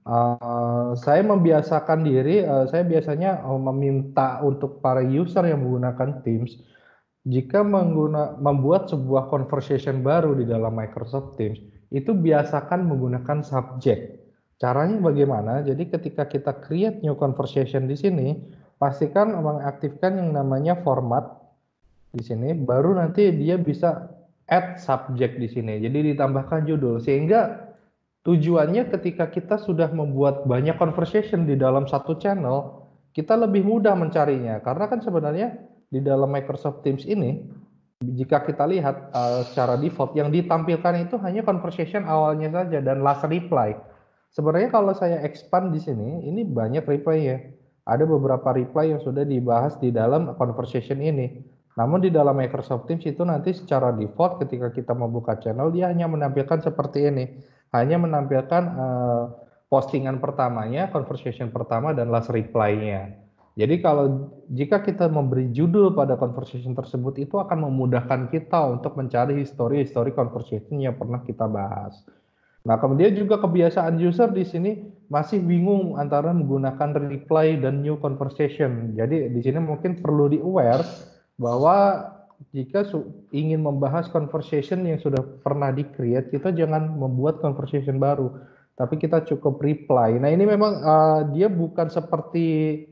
S2: Uh, saya membiasakan diri, uh, saya biasanya meminta untuk para user yang menggunakan Teams jika mengguna, membuat sebuah conversation baru di dalam Microsoft Teams, itu biasakan menggunakan subjek. Caranya bagaimana? Jadi ketika kita create new conversation di sini, pastikan mengaktifkan yang namanya format di sini, baru nanti dia bisa add subjek di sini. Jadi ditambahkan judul sehingga tujuannya ketika kita sudah membuat banyak conversation di dalam satu channel, kita lebih mudah mencarinya karena kan sebenarnya di dalam Microsoft Teams ini jika kita lihat uh, secara default yang ditampilkan itu hanya conversation awalnya saja dan last reply. Sebenarnya kalau saya expand di sini ini banyak reply ya. Ada beberapa reply yang sudah dibahas di dalam conversation ini. Namun di dalam Microsoft Teams itu nanti secara default ketika kita membuka channel dia hanya menampilkan seperti ini. Hanya menampilkan uh, postingan pertamanya, conversation pertama dan last reply-nya. Jadi kalau jika kita memberi judul pada conversation tersebut itu akan memudahkan kita untuk mencari histori-histori conversation yang pernah kita bahas. Nah, kemudian juga kebiasaan user di sini masih bingung antara menggunakan reply dan new conversation. Jadi di sini mungkin perlu di aware bahwa jika ingin membahas conversation yang sudah pernah di-create, kita jangan membuat conversation baru, tapi kita cukup reply. Nah, ini memang uh, dia bukan seperti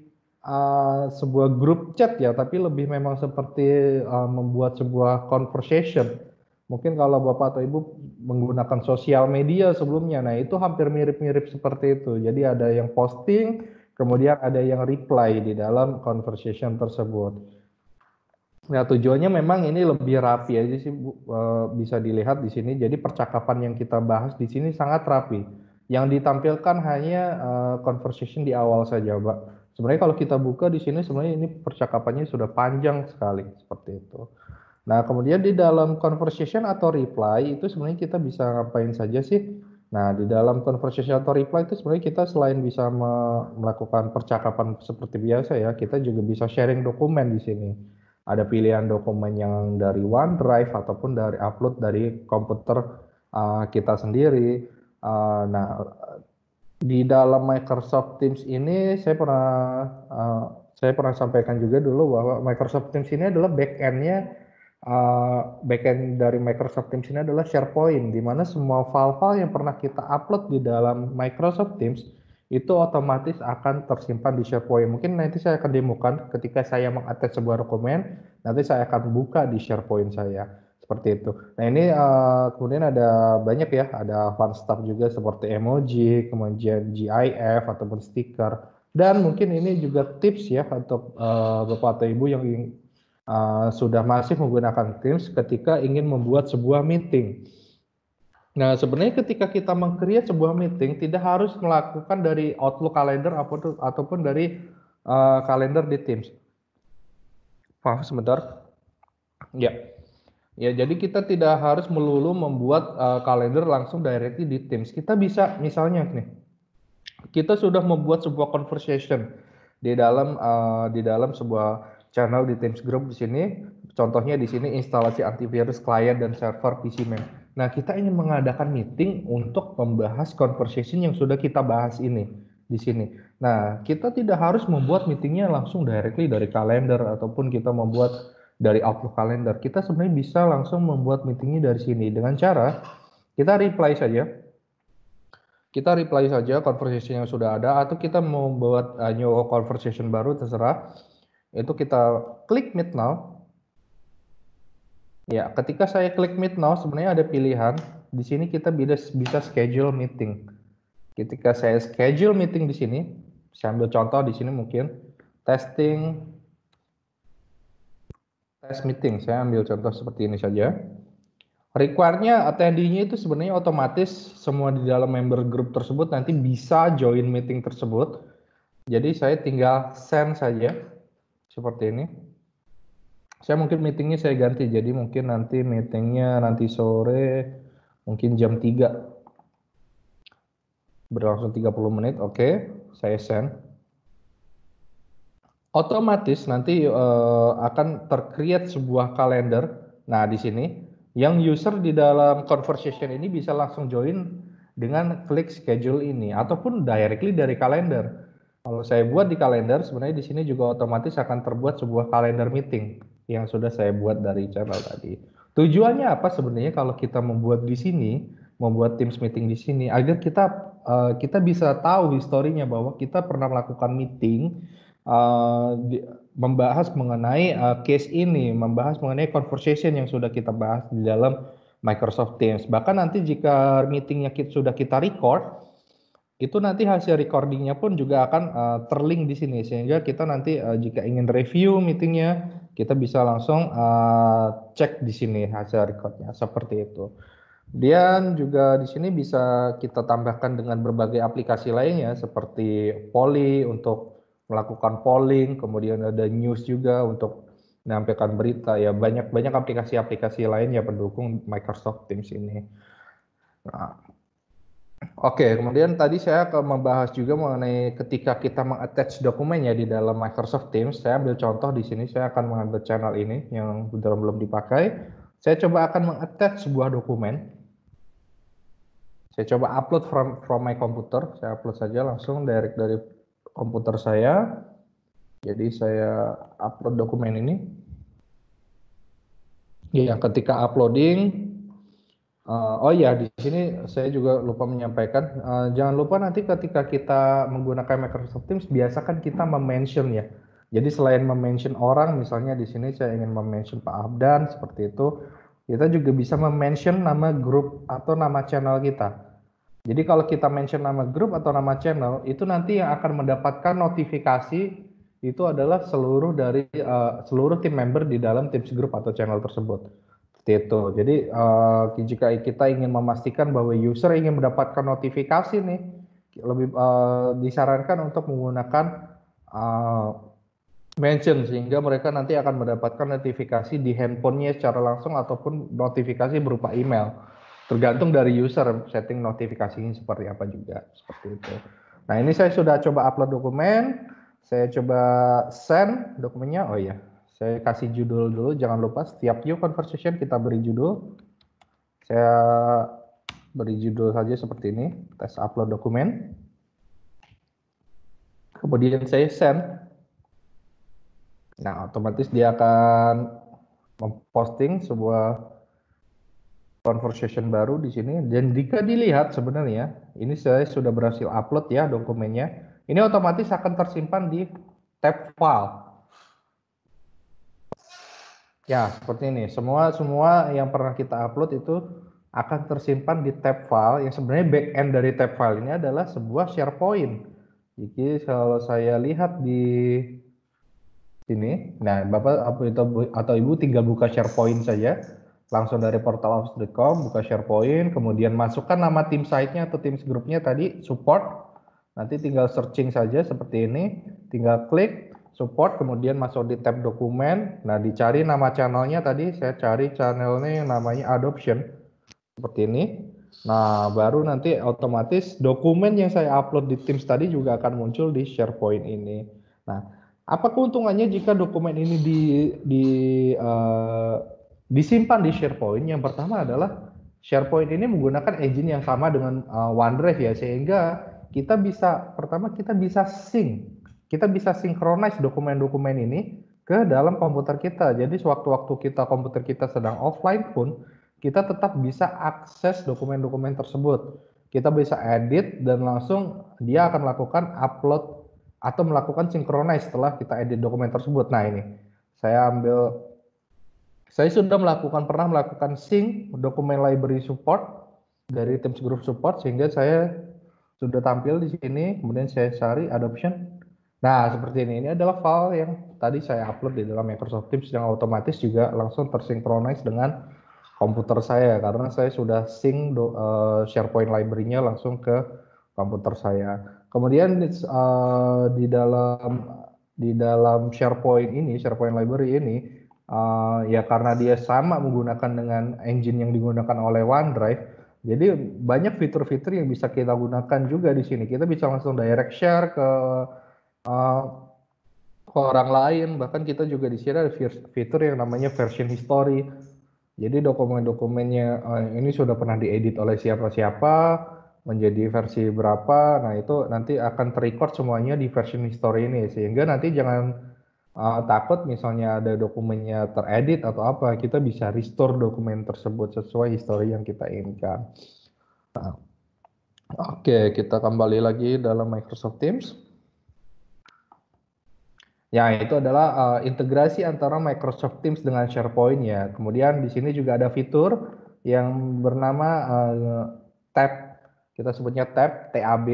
S2: uh, sebuah grup chat ya, tapi lebih memang seperti uh, membuat sebuah conversation. Mungkin kalau bapak atau ibu menggunakan sosial media sebelumnya, nah itu hampir mirip-mirip seperti itu. Jadi ada yang posting, kemudian ada yang reply di dalam conversation tersebut. Nah tujuannya memang ini lebih rapi aja sih bu, uh, bisa dilihat di sini. Jadi percakapan yang kita bahas di sini sangat rapi. Yang ditampilkan hanya uh, conversation di awal saja, Pak Sebenarnya kalau kita buka di sini sebenarnya ini percakapannya sudah panjang sekali seperti itu. Nah, kemudian di dalam conversation atau reply itu sebenarnya kita bisa ngapain saja sih? Nah, di dalam conversation atau reply itu sebenarnya kita selain bisa me melakukan percakapan seperti biasa ya, kita juga bisa sharing dokumen di sini. Ada pilihan dokumen yang dari OneDrive ataupun dari upload dari komputer uh, kita sendiri. Uh, nah, di dalam Microsoft Teams ini saya pernah uh, saya pernah sampaikan juga dulu bahwa Microsoft Teams ini adalah backendnya uh, backend dari Microsoft Teams ini adalah SharePoint di mana semua file-file yang pernah kita upload di dalam Microsoft Teams itu otomatis akan tersimpan di SharePoint. Mungkin nanti saya akan demokan ketika saya mengattach sebuah dokumen, nanti saya akan buka di SharePoint saya seperti itu. Nah ini uh, kemudian ada banyak ya, ada fun stuff juga seperti emoji, kemudian GIF ataupun stiker. Dan mungkin ini juga tips ya untuk uh, bapak atau ibu yang uh, sudah masih menggunakan Teams ketika ingin membuat sebuah meeting. Nah sebenarnya ketika kita mengkreat sebuah meeting tidak harus melakukan dari Outlook Calendar ataupun dari uh, kalender di Teams. Wah sebentar. Ya. Ya, jadi kita tidak harus melulu membuat uh, kalender langsung directly di Teams. Kita bisa misalnya nih, kita sudah membuat sebuah conversation di dalam uh, di dalam sebuah channel di Teams Group di sini. Contohnya di sini instalasi antivirus client dan server PC Man. Nah, kita ingin mengadakan meeting untuk membahas conversation yang sudah kita bahas ini di sini. Nah, kita tidak harus membuat meetingnya langsung directly dari kalender ataupun kita membuat dari Outlook Calendar. Kita sebenarnya bisa langsung membuat meetingnya dari sini dengan cara kita reply saja. Kita reply saja conversation yang sudah ada atau kita mau buat uh, new conversation baru terserah. Itu kita klik meet now. Ya, ketika saya klik meet now sebenarnya ada pilihan. Di sini kita bisa bisa schedule meeting. Ketika saya schedule meeting di sini, saya ambil contoh di sini mungkin testing test meeting. Saya ambil contoh seperti ini saja. Require-nya attendee-nya itu sebenarnya otomatis semua di dalam member group tersebut nanti bisa join meeting tersebut. Jadi saya tinggal send saja seperti ini. Saya mungkin meetingnya saya ganti, jadi mungkin nanti meetingnya nanti sore, mungkin jam 3. Berlangsung 30 menit, oke, okay. saya send otomatis nanti uh, akan tercreate sebuah kalender. Nah, di sini yang user di dalam conversation ini bisa langsung join dengan klik schedule ini ataupun directly dari kalender. Kalau saya buat di kalender, sebenarnya di sini juga otomatis akan terbuat sebuah kalender meeting yang sudah saya buat dari channel tadi. Tujuannya apa sebenarnya kalau kita membuat di sini, membuat Teams meeting di sini agar kita uh, kita bisa tahu historinya bahwa kita pernah melakukan meeting Eh, membahas mengenai uh, case ini, membahas mengenai conversation yang sudah kita bahas di dalam Microsoft Teams. Bahkan nanti jika meetingnya kita, sudah kita record, itu nanti hasil recordingnya pun juga akan uh, terlink di sini sehingga kita nanti uh, jika ingin review meetingnya kita bisa langsung uh, cek di sini hasil recordnya seperti itu. Kemudian juga di sini bisa kita tambahkan dengan berbagai aplikasi lainnya seperti Poly untuk melakukan polling, kemudian ada news juga untuk menyampaikan berita ya banyak banyak aplikasi-aplikasi lain yang pendukung Microsoft Teams ini. Nah, Oke, okay, kemudian tadi saya akan membahas juga mengenai ketika kita mengattach dokumennya di dalam Microsoft Teams. Saya ambil contoh di sini, saya akan mengambil channel ini yang belum belum dipakai. Saya coba akan mengattach sebuah dokumen. Saya coba upload from from my computer. Saya upload saja langsung direct dari komputer saya. Jadi saya upload dokumen ini. Ya, ketika uploading, uh, oh ya di sini saya juga lupa menyampaikan, uh, jangan lupa nanti ketika kita menggunakan Microsoft Teams, biasakan kita memention ya. Jadi selain memention orang, misalnya di sini saya ingin memention Pak Abdan seperti itu, kita juga bisa memention nama grup atau nama channel kita. Jadi kalau kita mention nama grup atau nama channel, itu nanti yang akan mendapatkan notifikasi itu adalah seluruh dari uh, seluruh tim member di dalam tips grup atau channel tersebut. itu. Jadi uh, jika kita ingin memastikan bahwa user ingin mendapatkan notifikasi nih, lebih uh, disarankan untuk menggunakan uh, mention sehingga mereka nanti akan mendapatkan notifikasi di handphonenya secara langsung ataupun notifikasi berupa email. Tergantung dari user setting notifikasinya seperti apa juga seperti itu. Nah ini saya sudah coba upload dokumen, saya coba send dokumennya. Oh iya, saya kasih judul dulu. Jangan lupa setiap new conversation kita beri judul. Saya beri judul saja seperti ini. Tes upload dokumen. Kemudian saya send. Nah otomatis dia akan memposting sebuah conversation baru di sini. Dan jika dilihat sebenarnya, ini saya sudah berhasil upload ya dokumennya. Ini otomatis akan tersimpan di tab file. Ya, seperti ini. Semua semua yang pernah kita upload itu akan tersimpan di tab file. Yang sebenarnya back end dari tab file ini adalah sebuah SharePoint. Jadi kalau saya lihat di sini, nah Bapak atau Ibu tinggal buka SharePoint saja langsung dari portal of com buka SharePoint kemudian masukkan nama tim site-nya atau tim grupnya tadi support nanti tinggal searching saja seperti ini tinggal klik support kemudian masuk di tab dokumen nah dicari nama channelnya tadi saya cari channelnya yang namanya adoption seperti ini nah baru nanti otomatis dokumen yang saya upload di Teams tadi juga akan muncul di SharePoint ini nah apa keuntungannya jika dokumen ini di di uh, disimpan di SharePoint. Yang pertama adalah SharePoint ini menggunakan engine yang sama dengan uh, OneDrive ya, sehingga kita bisa pertama kita bisa sync, kita bisa synchronize dokumen-dokumen ini ke dalam komputer kita. Jadi sewaktu-waktu kita komputer kita sedang offline pun kita tetap bisa akses dokumen-dokumen tersebut. Kita bisa edit dan langsung dia akan melakukan upload atau melakukan synchronize setelah kita edit dokumen tersebut. Nah ini saya ambil saya sudah melakukan pernah melakukan sync dokumen library support dari Teams Group Support sehingga saya sudah tampil di sini, kemudian saya cari adoption. Nah, seperti ini. Ini adalah file yang tadi saya upload di dalam Microsoft Teams yang otomatis juga langsung tersinkronis dengan komputer saya karena saya sudah sync do, uh, SharePoint library-nya langsung ke komputer saya. Kemudian uh, di dalam di dalam SharePoint ini, SharePoint library ini uh, ya karena dia sama menggunakan dengan engine yang digunakan oleh OneDrive, jadi banyak fitur-fitur yang bisa kita gunakan juga di sini. Kita bisa langsung direct share ke uh, ke orang lain. Bahkan kita juga di sini ada fitur yang namanya version history. Jadi dokumen-dokumennya uh, ini sudah pernah diedit oleh siapa-siapa menjadi versi berapa. Nah itu nanti akan terrecord semuanya di version history ini sehingga nanti jangan uh, takut misalnya ada dokumennya teredit atau apa, kita bisa restore dokumen tersebut sesuai histori yang kita inginkan. Nah, Oke, okay, kita kembali lagi dalam Microsoft Teams. Ya, itu adalah uh, integrasi antara Microsoft Teams dengan SharePoint ya. Kemudian di sini juga ada fitur yang bernama uh, tab. Kita sebutnya tab, TAB,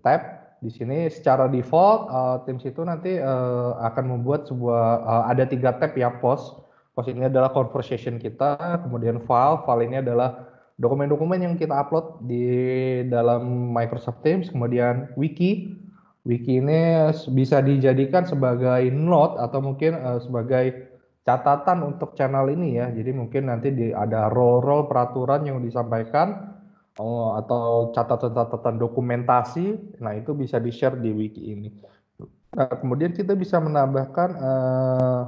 S2: tab di sini secara default uh, eh, Teams itu nanti uh, akan membuat sebuah uh, ada tiga tab ya post. Post ini adalah conversation kita, kemudian file, file ini adalah dokumen-dokumen yang kita upload di dalam Microsoft Teams, kemudian wiki. Wiki ini bisa dijadikan sebagai note atau mungkin uh, sebagai catatan untuk channel ini ya. Jadi mungkin nanti di, ada role-role peraturan yang disampaikan oh, atau catatan-catatan dokumentasi, nah itu bisa di-share di wiki ini. Nah, kemudian kita bisa menambahkan uh,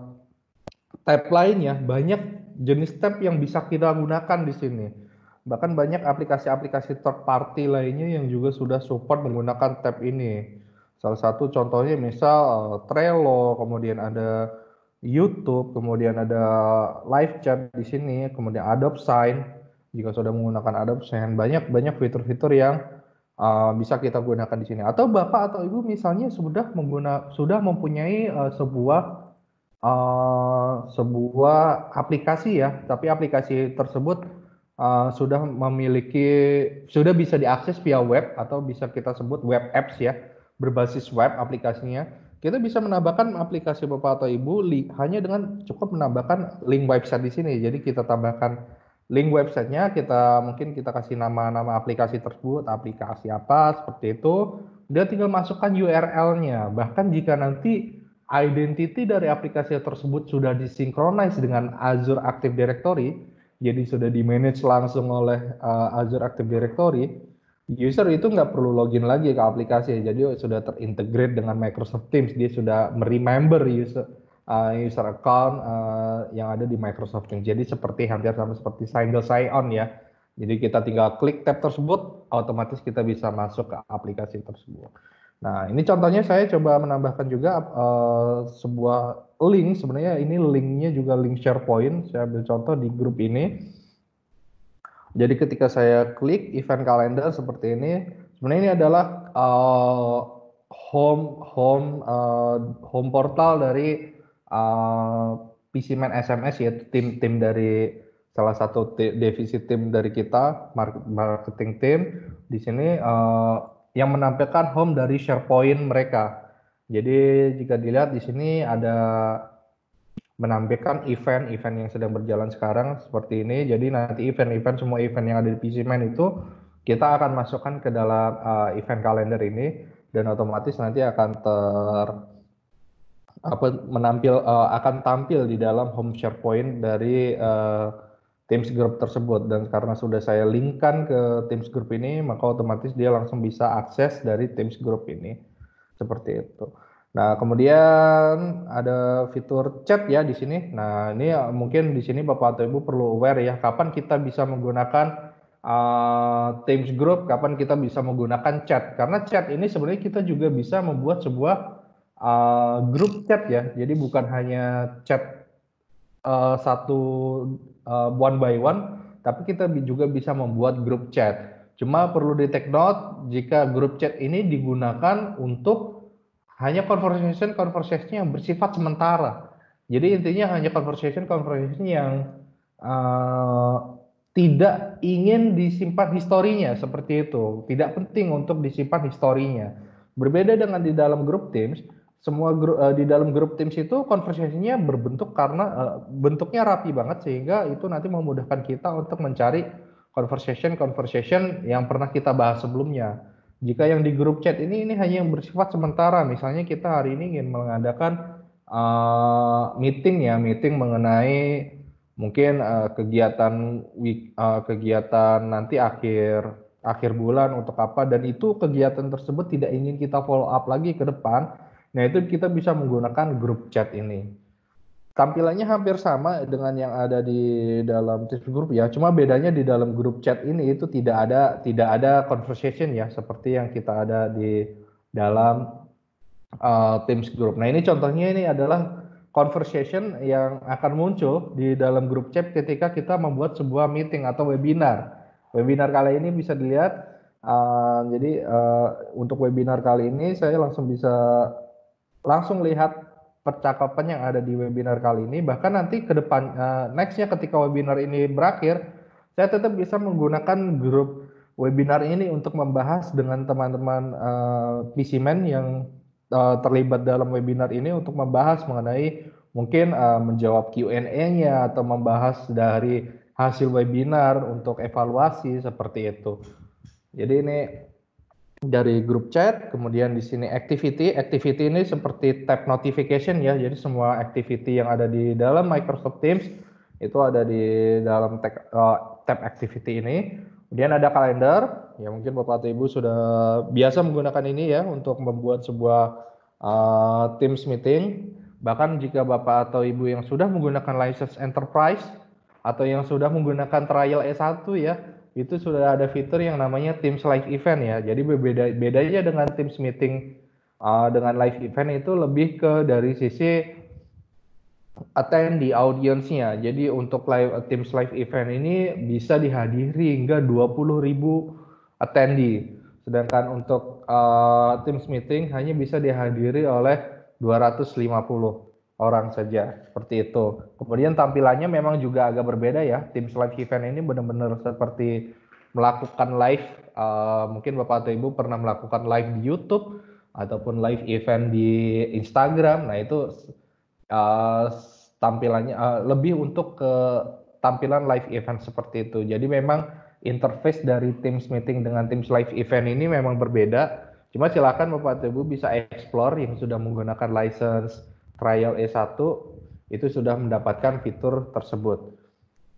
S2: tab lainnya, banyak jenis tab yang bisa kita gunakan di sini. Bahkan banyak aplikasi-aplikasi third party lainnya yang juga sudah support menggunakan tab ini. Salah satu contohnya misal eh, Trello, kemudian ada YouTube, kemudian ada live chat di sini, kemudian Adobe Sign jika sudah menggunakan Adobe AdoptSend banyak banyak fitur-fitur yang uh, bisa kita gunakan di sini atau bapak atau ibu misalnya sudah menggunakan sudah mempunyai uh, sebuah uh, sebuah aplikasi ya tapi aplikasi tersebut uh, sudah memiliki sudah bisa diakses via web atau bisa kita sebut web apps ya berbasis web aplikasinya kita bisa menambahkan aplikasi bapak atau ibu hanya dengan cukup menambahkan link website di sini jadi kita tambahkan link websitenya kita mungkin kita kasih nama-nama aplikasi tersebut, aplikasi apa seperti itu. Dia tinggal masukkan URL-nya. Bahkan jika nanti identity dari aplikasi tersebut sudah disinkronize dengan Azure Active Directory, jadi sudah di manage langsung oleh uh, Azure Active Directory, user itu nggak perlu login lagi ke aplikasi. Jadi sudah terintegrate dengan Microsoft Teams, dia sudah meremember user uh, user account uh, yang ada di Microsoft Teams. Jadi seperti hampir sama seperti single sign-on ya. Jadi kita tinggal klik tab tersebut, otomatis kita bisa masuk ke aplikasi tersebut. Nah, ini contohnya saya coba menambahkan juga uh, sebuah link. Sebenarnya ini linknya juga link SharePoint. Saya ambil contoh di grup ini. Jadi ketika saya klik event kalender seperti ini, sebenarnya ini adalah uh, home home uh, home portal dari Eh, PCMan SMS ya tim tim dari salah satu divisi tim dari kita marketing tim di sini uh, yang menampilkan home dari SharePoint mereka. Jadi jika dilihat di sini ada menampilkan event-event yang sedang berjalan sekarang seperti ini. Jadi nanti event-event semua event yang ada di PCMan itu kita akan masukkan ke dalam uh, event kalender ini dan otomatis nanti akan ter apa menampil uh, akan tampil di dalam home SharePoint dari uh, Teams Group tersebut dan karena sudah saya linkkan ke Teams Group ini maka otomatis dia langsung bisa akses dari Teams Group ini seperti itu. Nah, kemudian ada fitur chat ya di sini. Nah, ini eh, mungkin di sini Bapak atau Ibu perlu aware ya kapan kita bisa menggunakan uh, Teams Group, kapan kita bisa menggunakan chat. Karena chat ini sebenarnya kita juga bisa membuat sebuah uh, grup chat ya. Jadi bukan hanya chat uh, satu uh, one by one, tapi kita juga bisa membuat grup chat. Cuma perlu di take note jika grup chat ini digunakan untuk hanya conversation conversation yang bersifat sementara. Jadi intinya hanya conversation conversation yang uh, tidak ingin disimpan historinya seperti itu. Tidak penting untuk disimpan historinya. Berbeda dengan di dalam grup Teams, semua grup, uh, eh, di dalam grup Teams itu konversasinya berbentuk karena uh, bentuknya rapi banget sehingga itu nanti memudahkan kita untuk mencari conversation conversation yang pernah kita bahas sebelumnya. Jika yang di grup chat ini ini hanya yang bersifat sementara, misalnya kita hari ini ingin mengadakan uh, meeting ya, meeting mengenai mungkin uh, kegiatan week, uh, kegiatan nanti akhir akhir bulan untuk apa dan itu kegiatan tersebut tidak ingin kita follow up lagi ke depan Nah, itu kita bisa menggunakan grup chat ini. Tampilannya hampir sama dengan yang ada di dalam Teams group ya, cuma bedanya di dalam grup chat ini itu tidak ada tidak ada conversation ya seperti yang kita ada di dalam uh, Teams group. Nah, ini contohnya ini adalah conversation yang akan muncul di dalam grup chat ketika kita membuat sebuah meeting atau webinar. Webinar kali ini bisa dilihat Uh, jadi uh, untuk webinar kali ini saya langsung bisa langsung lihat percakapan yang ada di webinar kali ini. Bahkan nanti ke depan, uh, nextnya ketika webinar ini berakhir, saya tetap bisa menggunakan grup webinar ini untuk membahas dengan teman-teman uh, eh, PCman yang eh, terlibat dalam webinar ini untuk membahas mengenai mungkin menjawab Q&A-nya atau membahas dari hasil webinar untuk evaluasi seperti itu. Jadi ini dari grup chat, kemudian di sini activity. Activity ini seperti tab notification ya, jadi semua activity yang ada di dalam Microsoft Teams itu ada di dalam eh, tab, activity ini. Kemudian ada kalender, ya mungkin Bapak atau Ibu sudah biasa menggunakan ini ya untuk membuat sebuah uh, Teams meeting. Bahkan jika Bapak atau Ibu yang sudah menggunakan license enterprise atau yang sudah menggunakan trial e 1 ya, itu sudah ada fitur yang namanya Teams Live Event ya. Jadi beda bedanya dengan Teams Meeting uh, dengan live event itu lebih ke dari sisi attend di audiensnya. Jadi untuk live eh, Teams Live Event ini bisa dihadiri hingga 20.000 attendee. Sedangkan untuk uh, Teams Meeting hanya bisa dihadiri oleh 250 orang saja seperti itu. Kemudian tampilannya memang juga agak berbeda ya. Tim live event ini benar-benar seperti melakukan live. Uh, mungkin bapak atau ibu pernah melakukan live di YouTube ataupun live event di Instagram. Nah itu uh, tampilannya uh, lebih untuk ke tampilan live event seperti itu. Jadi memang interface dari Teams meeting dengan Teams live event ini memang berbeda. Cuma silakan bapak atau ibu bisa explore yang sudah menggunakan license trial E1 itu sudah mendapatkan fitur tersebut.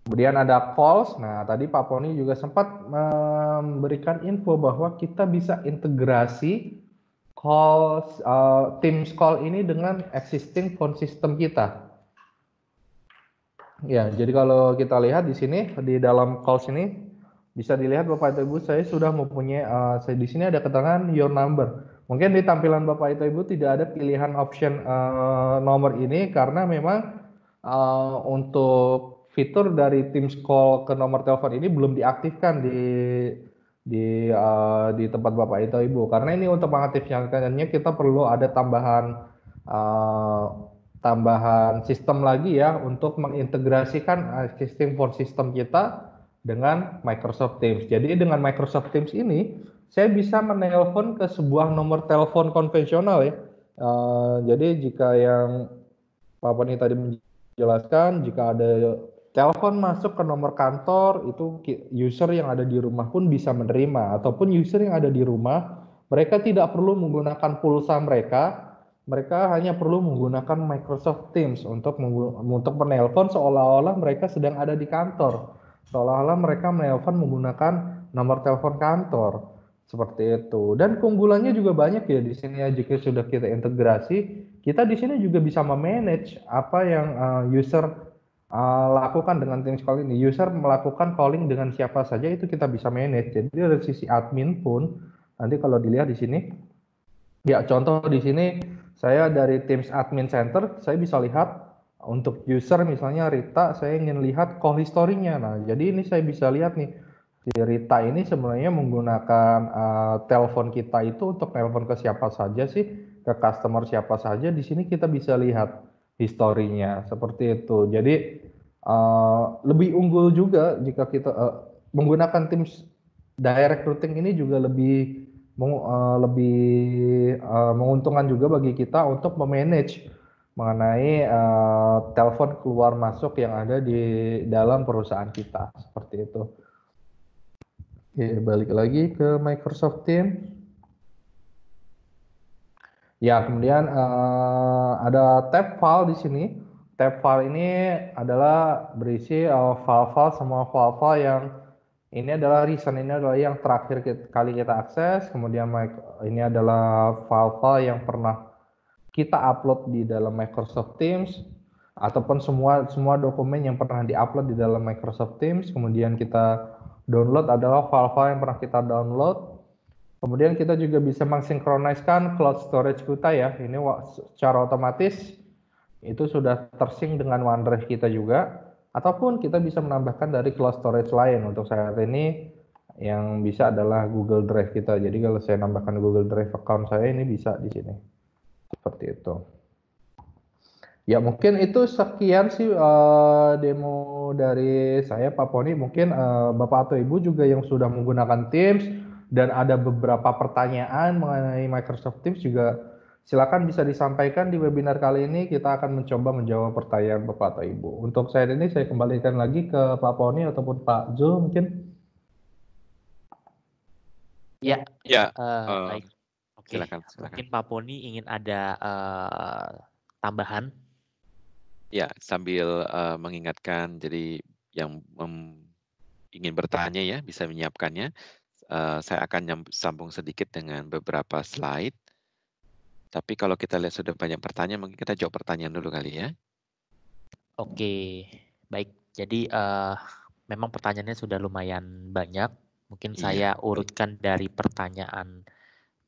S2: Kemudian ada calls. Nah, tadi Pak Poni juga sempat memberikan info bahwa kita bisa integrasi calls uh, Teams call ini dengan existing phone system kita. Ya, jadi kalau kita lihat di sini di dalam calls ini bisa dilihat Bapak Ibu saya sudah mempunyai uh, saya di sini ada keterangan your number. Mungkin di tampilan Bapak atau Ibu tidak ada pilihan option uh, nomor ini karena memang uh, untuk fitur dari Teams Call ke nomor telepon ini belum diaktifkan di di uh, di tempat bapak atau ibu karena ini untuk mengaktifkannya kita perlu ada tambahan uh, tambahan sistem lagi ya untuk mengintegrasikan sistem phone system kita dengan Microsoft Teams. Jadi dengan Microsoft Teams ini saya bisa menelpon ke sebuah nomor telepon konvensional ya. Uh, jadi jika yang Pak Pani tadi menjelaskan, jika ada telepon masuk ke nomor kantor, itu user yang ada di rumah pun bisa menerima. Ataupun user yang ada di rumah, mereka tidak perlu menggunakan pulsa mereka, mereka hanya perlu menggunakan Microsoft Teams untuk untuk menelpon seolah-olah mereka sedang ada di kantor, seolah-olah mereka menelpon menggunakan nomor telepon kantor. Seperti itu. Dan keunggulannya juga banyak ya di sini ya jika sudah kita integrasi, kita di sini juga bisa memanage apa yang uh, user uh, lakukan dengan Teams Call ini. User melakukan calling dengan siapa saja itu kita bisa manage. Jadi dari sisi admin pun nanti kalau dilihat di sini ya contoh di sini saya dari Teams Admin Center, saya bisa lihat untuk user misalnya Rita, saya ingin lihat call historinya Nah, jadi ini saya bisa lihat nih si Rita ini sebenarnya menggunakan uh, telepon kita itu untuk telepon ke siapa saja sih, ke customer siapa saja. Di sini kita bisa lihat historinya seperti itu. Jadi uh, lebih unggul juga jika kita uh, menggunakan tim direct recruiting ini juga lebih uh, lebih uh, menguntungkan juga bagi kita untuk memanage mengenai uh, telepon keluar masuk yang ada di dalam perusahaan kita seperti itu. Oke, balik lagi ke Microsoft Teams. Ya, kemudian uh, ada tab file di sini. Tab file ini adalah berisi eh, file-file uh, semua file-file yang ini adalah recent, ini adalah yang terakhir kita, kali kita akses. Kemudian ini adalah file-file yang pernah kita upload di dalam Microsoft Teams ataupun semua semua dokumen yang pernah diupload di dalam Microsoft Teams. Kemudian kita download adalah file-file yang pernah kita download. Kemudian kita juga bisa mensinkroniskan cloud storage kita ya. Ini secara otomatis itu sudah tersing dengan OneDrive kita juga. Ataupun kita bisa menambahkan dari cloud storage lain. Untuk saat ini yang bisa adalah Google Drive kita. Jadi kalau saya nambahkan Google Drive account saya ini bisa di sini. Seperti itu. Ya mungkin itu sekian sih uh, demo dari saya Pak Poni. Mungkin uh, Bapak atau Ibu juga yang sudah menggunakan Teams dan ada beberapa pertanyaan mengenai Microsoft Teams juga silakan bisa disampaikan di webinar kali ini. Kita akan mencoba menjawab pertanyaan Bapak atau Ibu. Untuk saya ini saya kembalikan lagi ke Pak Poni ataupun Pak Zul mungkin.
S3: Ya. Ya. Uh, uh, baik. Oke.
S1: Okay. Silakan, silakan. Mungkin
S3: Pak Poni ingin ada uh, tambahan
S1: Ya, sambil, uh, mengingatkan jadi yang um, ingin bertanya ya bisa menyiapkannya, Uh, saya akan sambung sedikit dengan beberapa slide. Tapi kalau kita lihat sudah banyak pertanyaan
S3: mungkin kita jawab pertanyaan dulu kali ya. Oke, baik. Jadi, uh, memang pertanyaannya sudah lumayan banyak. Mungkin Iya, saya urutkan dari pertanyaan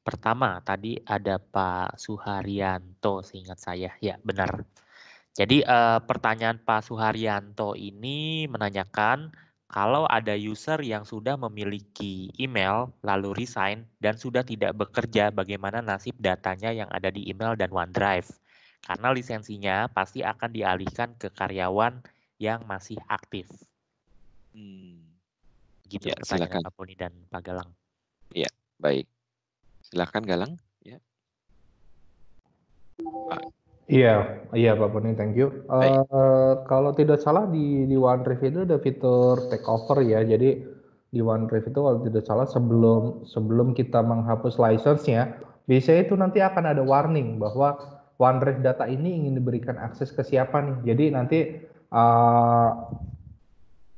S3: pertama, tadi ada Pak Suharyanto seingat saya, ya benar. Jadi eh, pertanyaan Pak Suharyanto ini menanyakan kalau ada user yang sudah memiliki email lalu resign dan sudah tidak bekerja bagaimana nasib datanya yang ada di email dan OneDrive. Karena lisensinya pasti akan dialihkan ke karyawan yang masih aktif. Hmm. Gitu ya, pertanyaan silakan. Pak Puni dan Pak Galang. Ya,
S1: baik. Silakan Galang. Ya.
S2: Ah, Iya, iya Pak Poni, thank you. Uh, kalau tidak salah di di OneDrive itu ada fitur take over ya. Jadi di OneDrive itu kalau tidak salah sebelum sebelum kita menghapus license-nya, biasanya itu nanti akan ada warning bahwa OneDrive data ini ingin diberikan akses ke siapa nih. Jadi nanti uh,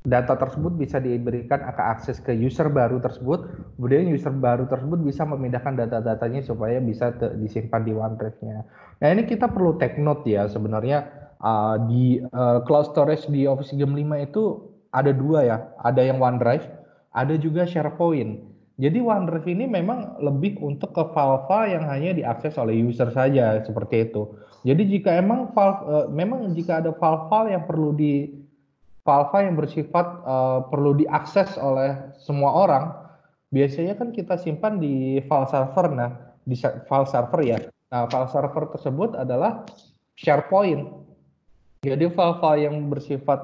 S2: data tersebut bisa diberikan akan akses ke user baru tersebut, kemudian user baru tersebut bisa memindahkan data-datanya supaya bisa disimpan di OneDrive-nya. Nah ini kita perlu take note ya sebenarnya uh, di uh, cloud storage di Office 5 itu ada dua ya, ada yang OneDrive, ada juga SharePoint. Jadi OneDrive ini memang lebih untuk ke file-file yang hanya diakses oleh user saja seperti itu. Jadi jika emang file, uh, memang jika ada file-file yang perlu di Valva yang bersifat uh, perlu diakses oleh semua orang, biasanya kan kita simpan di file server. Nah, di file server ya. Nah, file server tersebut adalah SharePoint. Jadi file-file yang bersifat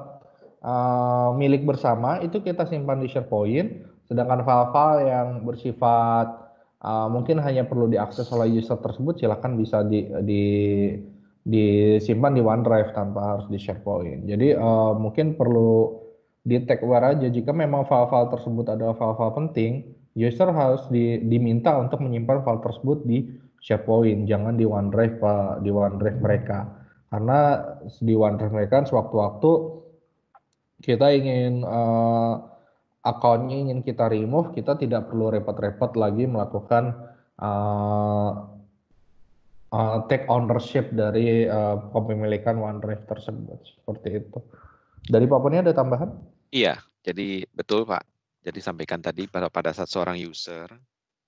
S2: uh, milik bersama itu kita simpan di SharePoint, sedangkan file-file yang bersifat uh, mungkin hanya perlu diakses oleh user tersebut silahkan bisa di, di disimpan di OneDrive tanpa harus di SharePoint. Jadi uh, mungkin perlu di tag aware aja jika memang file-file tersebut adalah file-file penting, user harus di, diminta untuk menyimpan file tersebut di SharePoint, jangan di OneDrive Pak, di OneDrive mereka. Karena di OneDrive mereka kan sewaktu-waktu kita ingin uh, eh, akunnya ingin kita remove, kita tidak perlu repot-repot lagi melakukan uh, uh, take ownership dari uh, kepemilikan OneDrive tersebut seperti itu. Dari Pak Poni ada tambahan?
S1: Iya, jadi betul Pak. Jadi sampaikan tadi pada pada saat seorang user,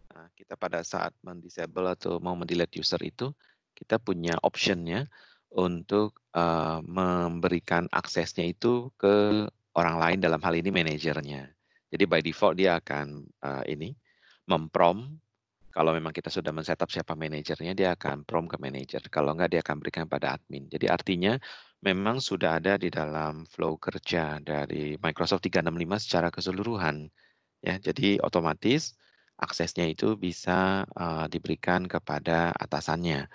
S1: nah, kita pada saat mendisable atau mau mendelete user itu, kita punya optionnya untuk uh, memberikan aksesnya itu ke orang lain dalam hal ini manajernya. Jadi by default dia akan uh, ini memprom kalau memang kita sudah men-setup siapa manajernya, dia akan prom ke manajer. Kalau enggak, dia akan berikan pada admin. Jadi artinya memang sudah ada di dalam flow kerja dari Microsoft 365 secara keseluruhan. Ya, jadi otomatis aksesnya itu bisa uh, diberikan kepada atasannya.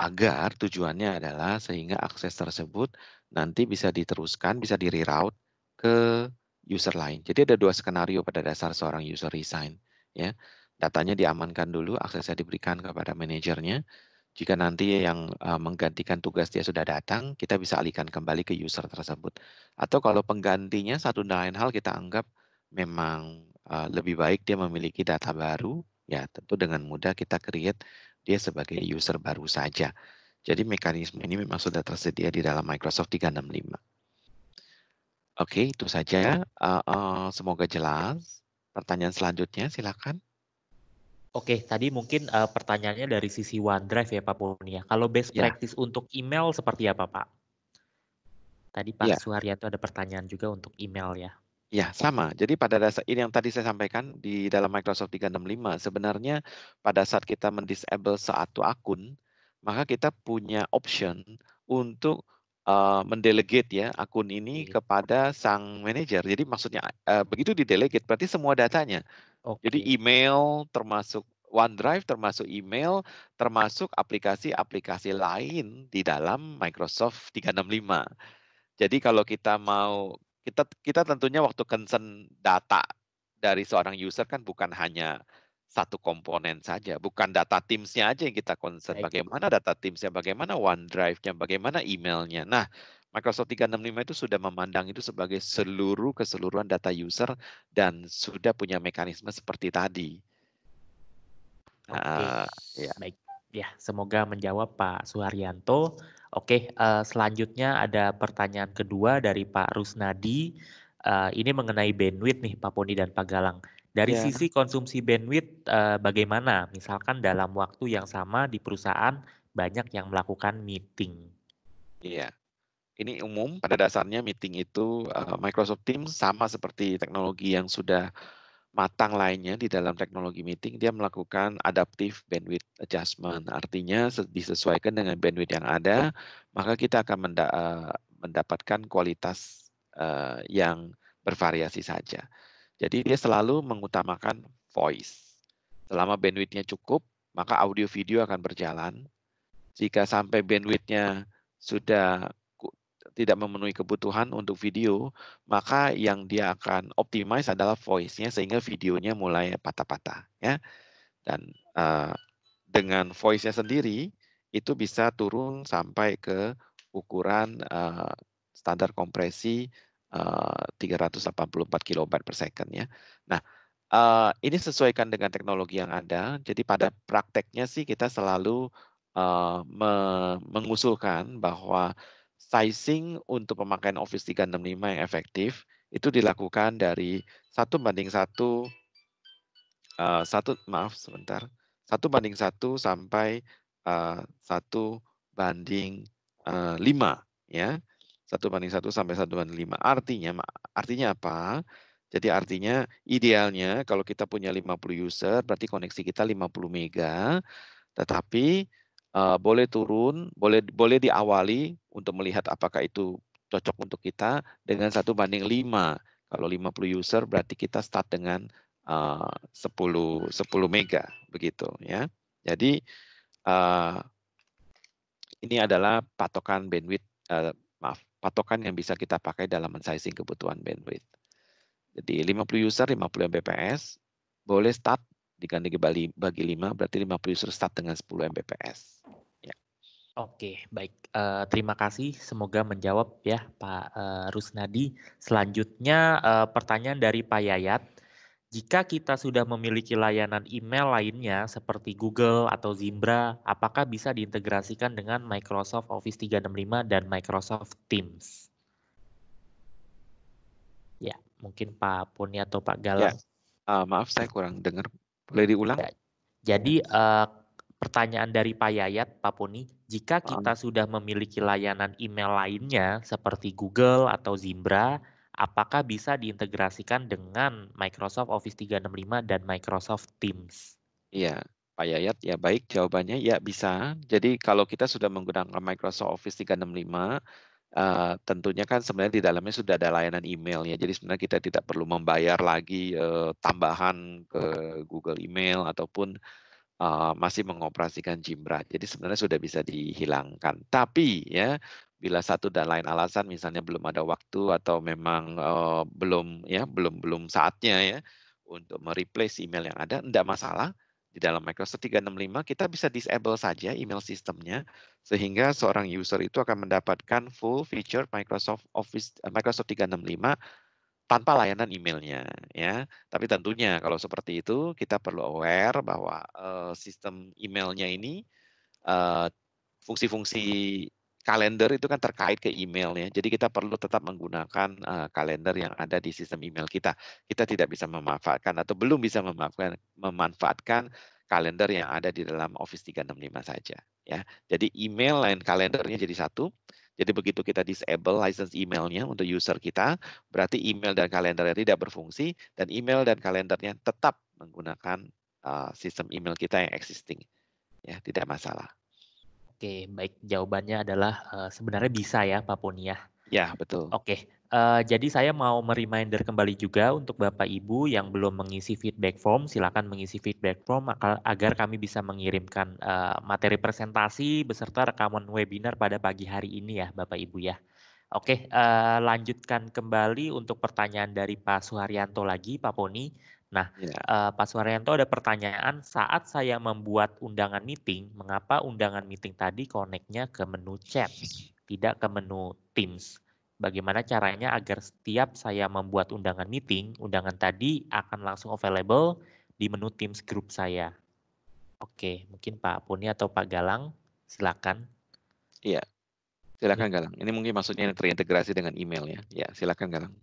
S1: Agar tujuannya adalah sehingga akses tersebut nanti bisa diteruskan, bisa di-reroute ke user lain. Jadi ada dua skenario pada dasar seorang user resign, ya datanya diamankan dulu, aksesnya diberikan kepada manajernya. Jika nanti yang eh, menggantikan tugas dia sudah datang, kita bisa alihkan kembali ke user tersebut. Atau kalau penggantinya satu dan lain hal kita anggap memang eh, lebih baik dia memiliki data baru, ya tentu dengan mudah kita create dia sebagai user baru saja. Jadi mekanisme ini memang sudah tersedia di dalam Microsoft 365. Oke, itu saja. Uh, uh, semoga jelas. Pertanyaan selanjutnya, silakan.
S3: Oke, tadi mungkin uh, pertanyaannya dari sisi OneDrive ya Pak Purnia. Kalau best yeah. practice untuk email seperti apa Pak? Tadi Pak yeah. Suharyanto ada pertanyaan juga untuk email ya.
S1: Ya, sama. Jadi pada dasar ini yang tadi saya sampaikan di dalam Microsoft 365, sebenarnya pada saat kita mendisable satu akun, maka kita punya option untuk uh, mendelegate ya akun ini hmm. kepada sang manajer. Jadi maksudnya uh, begitu didelegate berarti semua datanya. Okay. Jadi email termasuk OneDrive termasuk email, termasuk aplikasi-aplikasi lain di dalam Microsoft 365. Jadi kalau kita mau kita kita tentunya waktu concern data dari seorang user kan bukan hanya satu komponen saja, bukan data teamsnya aja yang kita concern. Bagaimana data teamsnya bagaimana OneDrive-nya, bagaimana emailnya. Nah, Microsoft 365 itu sudah memandang itu sebagai seluruh keseluruhan data user dan sudah punya mekanisme seperti tadi.
S3: Oke, okay. uh, ya. baik. Ya, semoga menjawab Pak Suharyanto. Oke, okay, uh, eh, selanjutnya ada pertanyaan kedua dari Pak Rusnadi. Uh, ini mengenai bandwidth nih Pak Poni dan Pak Galang. Dari yeah. sisi konsumsi bandwidth, eh, bagaimana? Misalkan dalam waktu yang sama di perusahaan banyak yang melakukan meeting.
S1: Iya. Ini umum, pada dasarnya meeting itu, eh, Microsoft Teams sama seperti teknologi yang sudah matang lainnya di dalam teknologi meeting, dia melakukan adaptive bandwidth adjustment. Artinya disesuaikan dengan bandwidth yang ada, maka kita akan eh, mendapatkan kualitas, yang bervariasi saja. Jadi dia selalu mengutamakan voice. Selama bandwidthnya cukup, maka audio video akan berjalan. Jika sampai bandwidthnya sudah tidak memenuhi kebutuhan untuk video, maka yang dia akan optimize adalah voice-nya sehingga videonya mulai patah-patah ya. Dan uh, dengan voice-nya sendiri itu bisa turun sampai ke ukuran uh, standar kompresi 384 eh, kb per second ya. Nah, uh, ini sesuaikan dengan teknologi yang ada. Jadi pada prakteknya sih kita selalu uh, me mengusulkan bahwa sizing untuk pemakaian Office 365 yang efektif itu dilakukan dari satu banding satu satu maaf sebentar satu banding satu sampai satu banding lima ya satu banding satu sampai satu banding lima. Artinya, artinya apa? Jadi artinya idealnya kalau kita punya 50 user berarti koneksi kita 50 mega. Tetapi uh, boleh turun, boleh boleh diawali untuk melihat apakah itu cocok untuk kita dengan satu banding 5. Kalau 50 user berarti kita start dengan uh, 10 10 mega begitu ya. Jadi uh, ini adalah patokan bandwidth uh, maaf patokan yang bisa kita pakai dalam mensizing kebutuhan bandwidth. Jadi 50 user 50 Mbps boleh start diganti kembali bagi 5 berarti 50 user start dengan 10 Mbps.
S3: Ya. Oke, baik. Uh, terima kasih. Semoga menjawab ya Pak uh, Rusnadi. Selanjutnya uh, pertanyaan dari Pak Yayat jika kita sudah memiliki layanan email lainnya seperti Google atau Zimbra, apakah bisa diintegrasikan dengan Microsoft Office 365 dan Microsoft Teams? Ya, mungkin Pak Puni atau Pak Galang. Ya. Uh, maaf, saya kurang dengar. Boleh diulang? Ya. Jadi uh, pertanyaan dari Pak Yayat, Pak Puni, jika ah. kita sudah memiliki layanan email lainnya seperti Google atau Zimbra, apakah bisa diintegrasikan dengan Microsoft Office 365 dan Microsoft Teams?
S1: Iya, Pak Yayat, ya baik jawabannya ya bisa. Jadi kalau kita sudah menggunakan Microsoft Office 365, Uh, eh, tentunya kan sebenarnya di dalamnya sudah ada layanan email ya. Jadi sebenarnya kita tidak perlu membayar lagi uh, tambahan ke Google Email ataupun uh, masih mengoperasikan Jimbra. Jadi sebenarnya sudah bisa dihilangkan. Tapi ya bila satu dan lain alasan misalnya belum ada waktu atau memang uh, belum ya belum belum saatnya ya untuk mereplace email yang ada tidak masalah di dalam Microsoft 365 kita bisa disable saja email sistemnya sehingga seorang user itu akan mendapatkan full feature Microsoft Office eh, Microsoft 365 tanpa layanan emailnya ya tapi tentunya kalau seperti itu kita perlu aware bahwa uh, sistem emailnya ini uh, fungsi-fungsi kalender itu kan terkait ke emailnya, Jadi kita perlu tetap menggunakan eh, kalender yang ada di sistem email kita. Kita tidak bisa memanfaatkan atau belum bisa memanfaatkan memanfaatkan kalender yang ada di dalam Office 365 saja ya. Jadi email dan kalendernya jadi satu. Jadi begitu kita disable license emailnya untuk user kita, berarti email dan kalendernya tidak berfungsi dan email dan kalendernya tetap menggunakan uh, sistem
S3: email kita yang existing. Ya, tidak masalah. Oke, baik. Jawabannya adalah uh, sebenarnya bisa ya, Pak Poni ya. Ya, betul. Oke. Uh, jadi saya mau mereminder kembali juga untuk Bapak Ibu yang belum mengisi feedback form, silakan mengisi feedback form agar kami bisa mengirimkan uh, materi presentasi beserta rekaman webinar pada pagi hari ini ya, Bapak Ibu ya. Oke, uh, lanjutkan kembali untuk pertanyaan dari Pak Suharyanto lagi, Pak Poni. Nah, uh, Pak Suharyanto ada pertanyaan, "Saat saya membuat undangan meeting, mengapa undangan meeting tadi koneknya ke menu chat, tidak ke menu Teams? Bagaimana caranya agar setiap saya membuat undangan meeting, undangan tadi akan langsung available di menu Teams grup saya?" Oke, mungkin Pak Puni atau Pak Galang, silakan. Iya.
S1: Silakan iya. Galang, ini mungkin maksudnya terintegrasi dengan email ya. Iya, silakan Galang.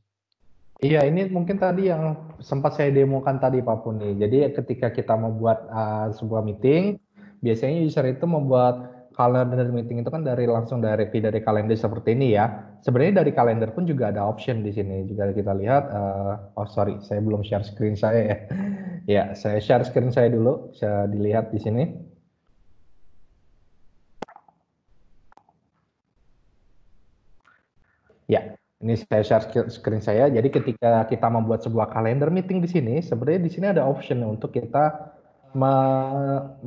S2: Iya, ini mungkin tadi yang sempat saya demokan tadi Pak Puni. Jadi ketika kita membuat uh, ah, sebuah meeting, biasanya user itu membuat kalender meeting itu kan dari langsung dari dari kalender seperti ini ya. Sebenarnya dari kalender pun juga ada option di sini. Juga kita lihat, uh, oh sorry, saya belum share screen saya ya. <laughs> ya, saya share screen saya dulu. Saya dilihat di sini. Ini saya share screen saya. Jadi ketika kita membuat sebuah kalender meeting di sini, sebenarnya di sini ada option untuk kita me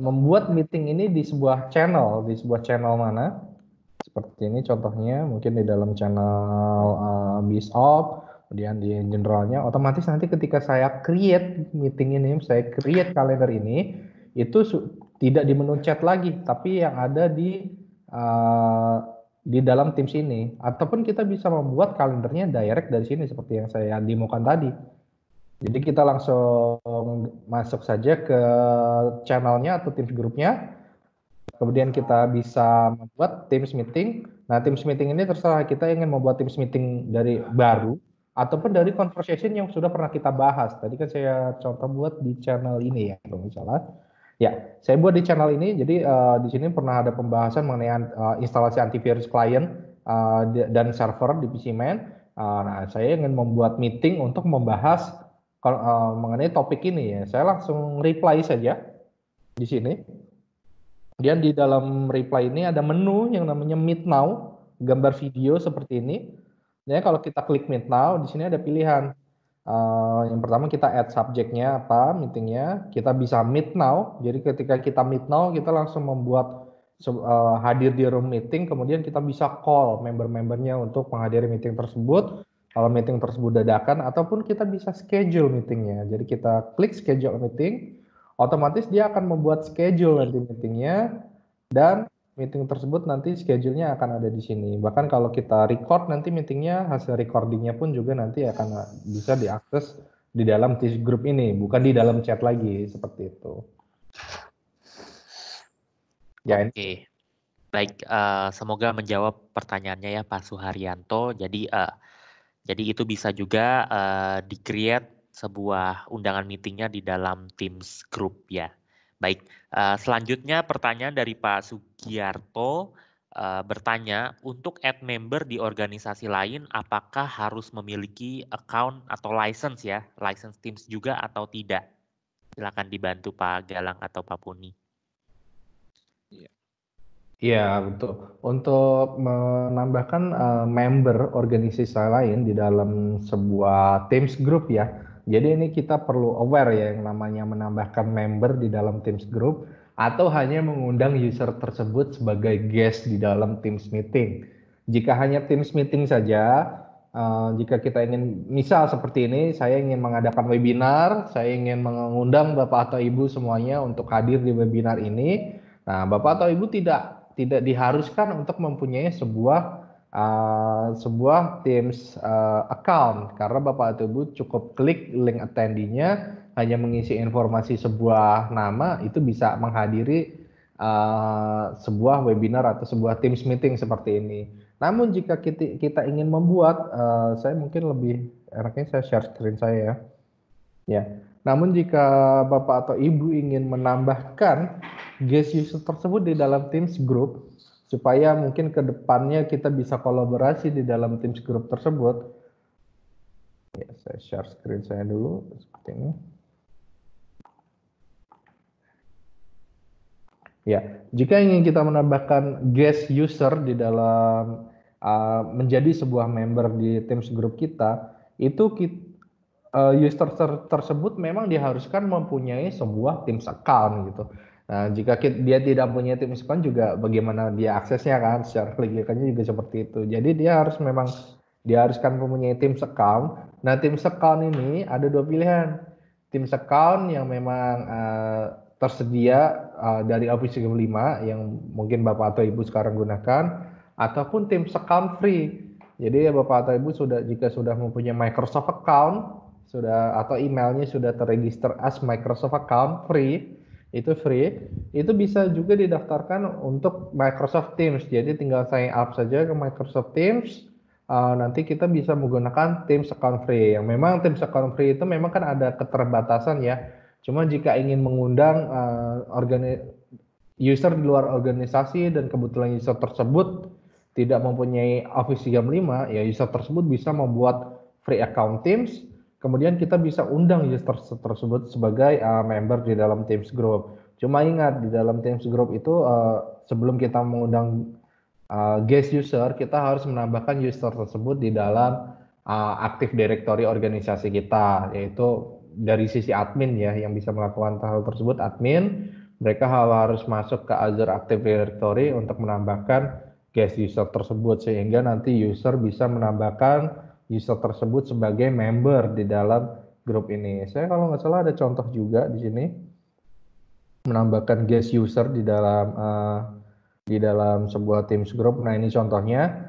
S2: membuat meeting ini di sebuah channel, di sebuah channel mana? Seperti ini contohnya, mungkin di dalam channel uh, eh, BizOp, kemudian di generalnya. Otomatis nanti ketika saya create meeting ini, saya create kalender ini, itu tidak di menu chat lagi, tapi yang ada di uh, di dalam Teams ini ataupun kita bisa membuat kalendernya direct dari sini seperti yang saya demokan tadi. Jadi kita langsung masuk saja ke channelnya atau Teams grupnya. Kemudian kita bisa membuat Teams meeting. Nah, Teams meeting ini terserah kita ingin membuat Teams meeting dari baru ataupun dari conversation yang sudah pernah kita bahas. Tadi kan saya contoh buat di channel ini ya, kalau misalnya Ya, saya buat di channel ini. Jadi uh, di sini pernah ada pembahasan mengenai uh, instalasi antivirus client uh, dan server di PC Man. Uh, nah, saya ingin membuat meeting untuk membahas uh, mengenai topik ini ya. Saya langsung reply saja di sini. Kemudian di dalam reply ini ada menu yang namanya Meet Now, gambar video seperti ini. Ya, kalau kita klik Meet Now, di sini ada pilihan Eh, yang pertama kita add subjeknya apa, meetingnya. Kita bisa meet now. Jadi ketika kita meet now, kita langsung membuat uh, hadir di room meeting. Kemudian kita bisa call member-membernya untuk menghadiri meeting tersebut. Kalau meeting tersebut dadakan, ataupun kita bisa schedule meetingnya. Jadi kita klik schedule meeting, otomatis dia akan membuat schedule nanti meetingnya dan meeting tersebut nanti schedule-nya akan ada di sini. Bahkan kalau kita record nanti meetingnya, hasil recordingnya pun juga nanti akan bisa diakses di dalam Teams group ini, bukan di dalam chat lagi seperti itu.
S3: Ya, Oke. Okay. Baik, uh, semoga menjawab pertanyaannya ya Pak Suharyanto. Jadi uh, jadi itu bisa juga uh, di-create sebuah undangan meetingnya di dalam Teams group ya. Baik, eh, selanjutnya pertanyaan dari Pak Sugiarto eh, bertanya, untuk ad member di organisasi lain apakah harus memiliki account atau license ya, license Teams juga atau tidak? Silakan dibantu Pak Galang atau Pak Puni.
S2: Ya untuk iya, untuk menambahkan eh, member organisasi lain di dalam sebuah Teams group ya jadi ini kita perlu aware ya yang namanya menambahkan member di dalam Teams group atau hanya mengundang user tersebut sebagai guest di dalam Teams meeting. Jika hanya Teams meeting saja, uh, jika kita ingin misal seperti ini, saya ingin mengadakan webinar, saya ingin mengundang Bapak atau Ibu semuanya untuk hadir di webinar ini. Nah, Bapak atau Ibu tidak tidak diharuskan untuk mempunyai sebuah Eh, sebuah Teams uh, account karena Bapak atau ibu cukup klik link attendinya hanya mengisi informasi sebuah nama itu bisa menghadiri uh, sebuah webinar atau sebuah Teams meeting seperti ini. Namun jika kita, kita ingin membuat, uh, saya mungkin lebih enaknya saya share screen saya ya. Ya. Namun jika bapak atau ibu ingin menambahkan guest user tersebut di dalam Teams group, supaya mungkin ke depannya kita bisa kolaborasi di dalam tim grup tersebut. Ya, saya share screen saya dulu seperti ini. Ya, jika ingin kita menambahkan guest user di dalam uh, menjadi sebuah member di tim grup kita, itu kita, uh, user ter tersebut memang diharuskan mempunyai sebuah tim account gitu. Nah, jika dia tidak punya tim asuhan juga bagaimana dia aksesnya kan secara kelihatannya juga seperti itu. Jadi dia harus memang dia diharuskan mempunyai tim sekam. Nah, tim sekam ini ada dua pilihan. Tim sekam yang memang uh, tersedia uh, dari Office 5 yang mungkin Bapak atau Ibu sekarang gunakan ataupun tim sekam free. Jadi Bapak atau Ibu sudah jika sudah mempunyai Microsoft account sudah atau emailnya sudah terregister as Microsoft account free itu free, itu bisa juga didaftarkan untuk Microsoft Teams. Jadi tinggal sign up saja ke Microsoft Teams. Uh, nanti kita bisa menggunakan Teams account free. Yang memang Teams account free itu memang kan ada keterbatasan ya. Cuma jika ingin mengundang uh, organi user di luar organisasi dan kebetulan user tersebut tidak mempunyai Office 365, ya user tersebut bisa membuat free account Teams Kemudian kita bisa undang user tersebut sebagai uh, member di dalam Teams Group. Cuma ingat di dalam Teams Group itu uh, sebelum kita mengundang uh, guest user, kita harus menambahkan user tersebut di dalam uh, aktif directory organisasi kita, yaitu dari sisi admin ya yang bisa melakukan hal tersebut admin. Mereka harus masuk ke Azure Active Directory untuk menambahkan guest user tersebut sehingga nanti user bisa menambahkan user tersebut sebagai member di dalam grup ini. Saya kalau nggak salah ada contoh juga di sini menambahkan guest user di dalam uh, di dalam sebuah Teams group. Nah ini contohnya.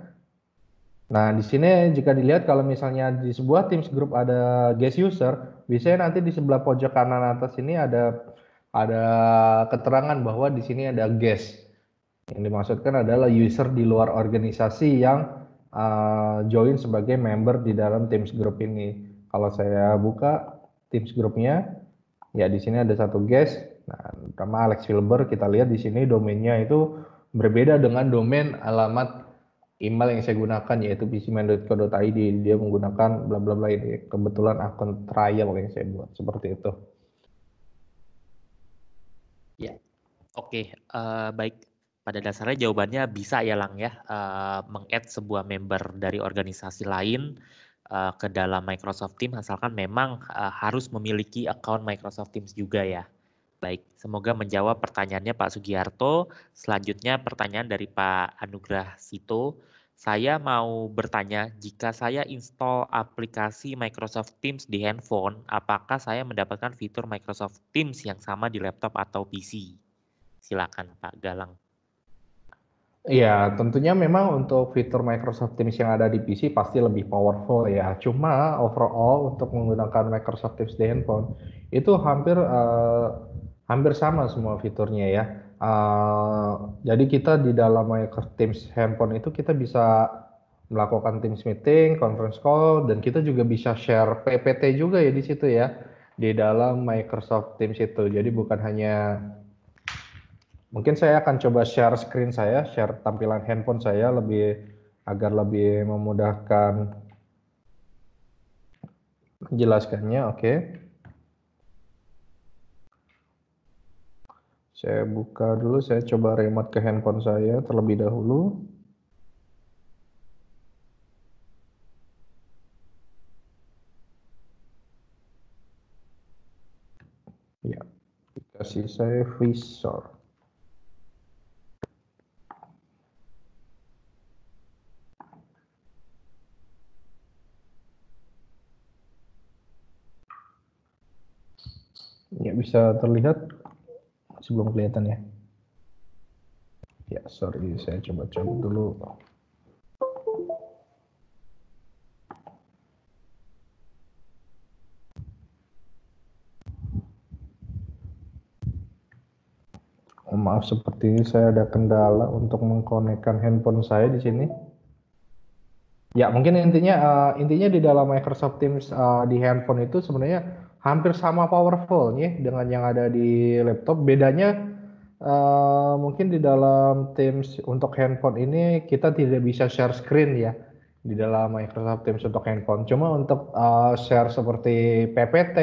S2: Nah di sini jika dilihat kalau misalnya di sebuah Teams group ada guest user, biasanya nanti di sebelah pojok kanan atas ini ada ada keterangan bahwa di sini ada guest. Yang dimaksudkan adalah user di luar organisasi yang uh, join sebagai member di dalam Teams Group ini. Kalau saya buka Teams Groupnya, ya di sini ada satu guest. Nah, pertama Alex Filber kita lihat di sini domainnya itu berbeda dengan domain alamat email yang saya gunakan yaitu pcman.co.id dia menggunakan bla bla bla ini kebetulan akun trial yang saya buat seperti itu.
S3: Ya, oke, okay. uh, eh, baik pada dasarnya jawabannya bisa ya Lang ya uh, meng-add sebuah member dari organisasi lain uh, ke dalam Microsoft Teams asalkan memang uh, harus memiliki account Microsoft Teams juga ya. Baik, semoga menjawab pertanyaannya Pak Sugiharto. Selanjutnya pertanyaan dari Pak Anugrah Sito. Saya mau bertanya, jika saya install aplikasi Microsoft Teams di handphone, apakah saya mendapatkan fitur Microsoft Teams yang sama di laptop atau PC? Silakan Pak Galang.
S2: Ya, tentunya memang untuk fitur Microsoft Teams yang ada di PC pasti lebih powerful ya. Cuma overall untuk menggunakan Microsoft Teams di handphone itu hampir uh, hampir sama semua fiturnya ya. Uh, jadi kita di dalam Microsoft Teams handphone itu kita bisa melakukan Teams meeting, conference call, dan kita juga bisa share PPT juga ya di situ ya di dalam Microsoft Teams itu. Jadi bukan hanya Mungkin saya akan coba share screen saya, share tampilan handphone saya lebih agar lebih memudahkan menjelaskannya. Oke. Okay. Saya buka dulu, saya coba remote ke handphone saya terlebih dahulu. Ya, dikasih saya visor. bisa terlihat Sebelum belum kelihatan ya ya sorry saya coba coba dulu oh, maaf seperti ini saya ada kendala untuk mengkonekkan handphone saya di sini ya mungkin intinya uh, intinya di dalam Microsoft Teams uh, di handphone itu sebenarnya hampir sama powerfulnya dengan yang ada di laptop. Bedanya uh, mungkin di dalam Teams untuk handphone ini kita tidak bisa share screen ya di dalam Microsoft Teams untuk handphone. Cuma untuk uh, share seperti PPT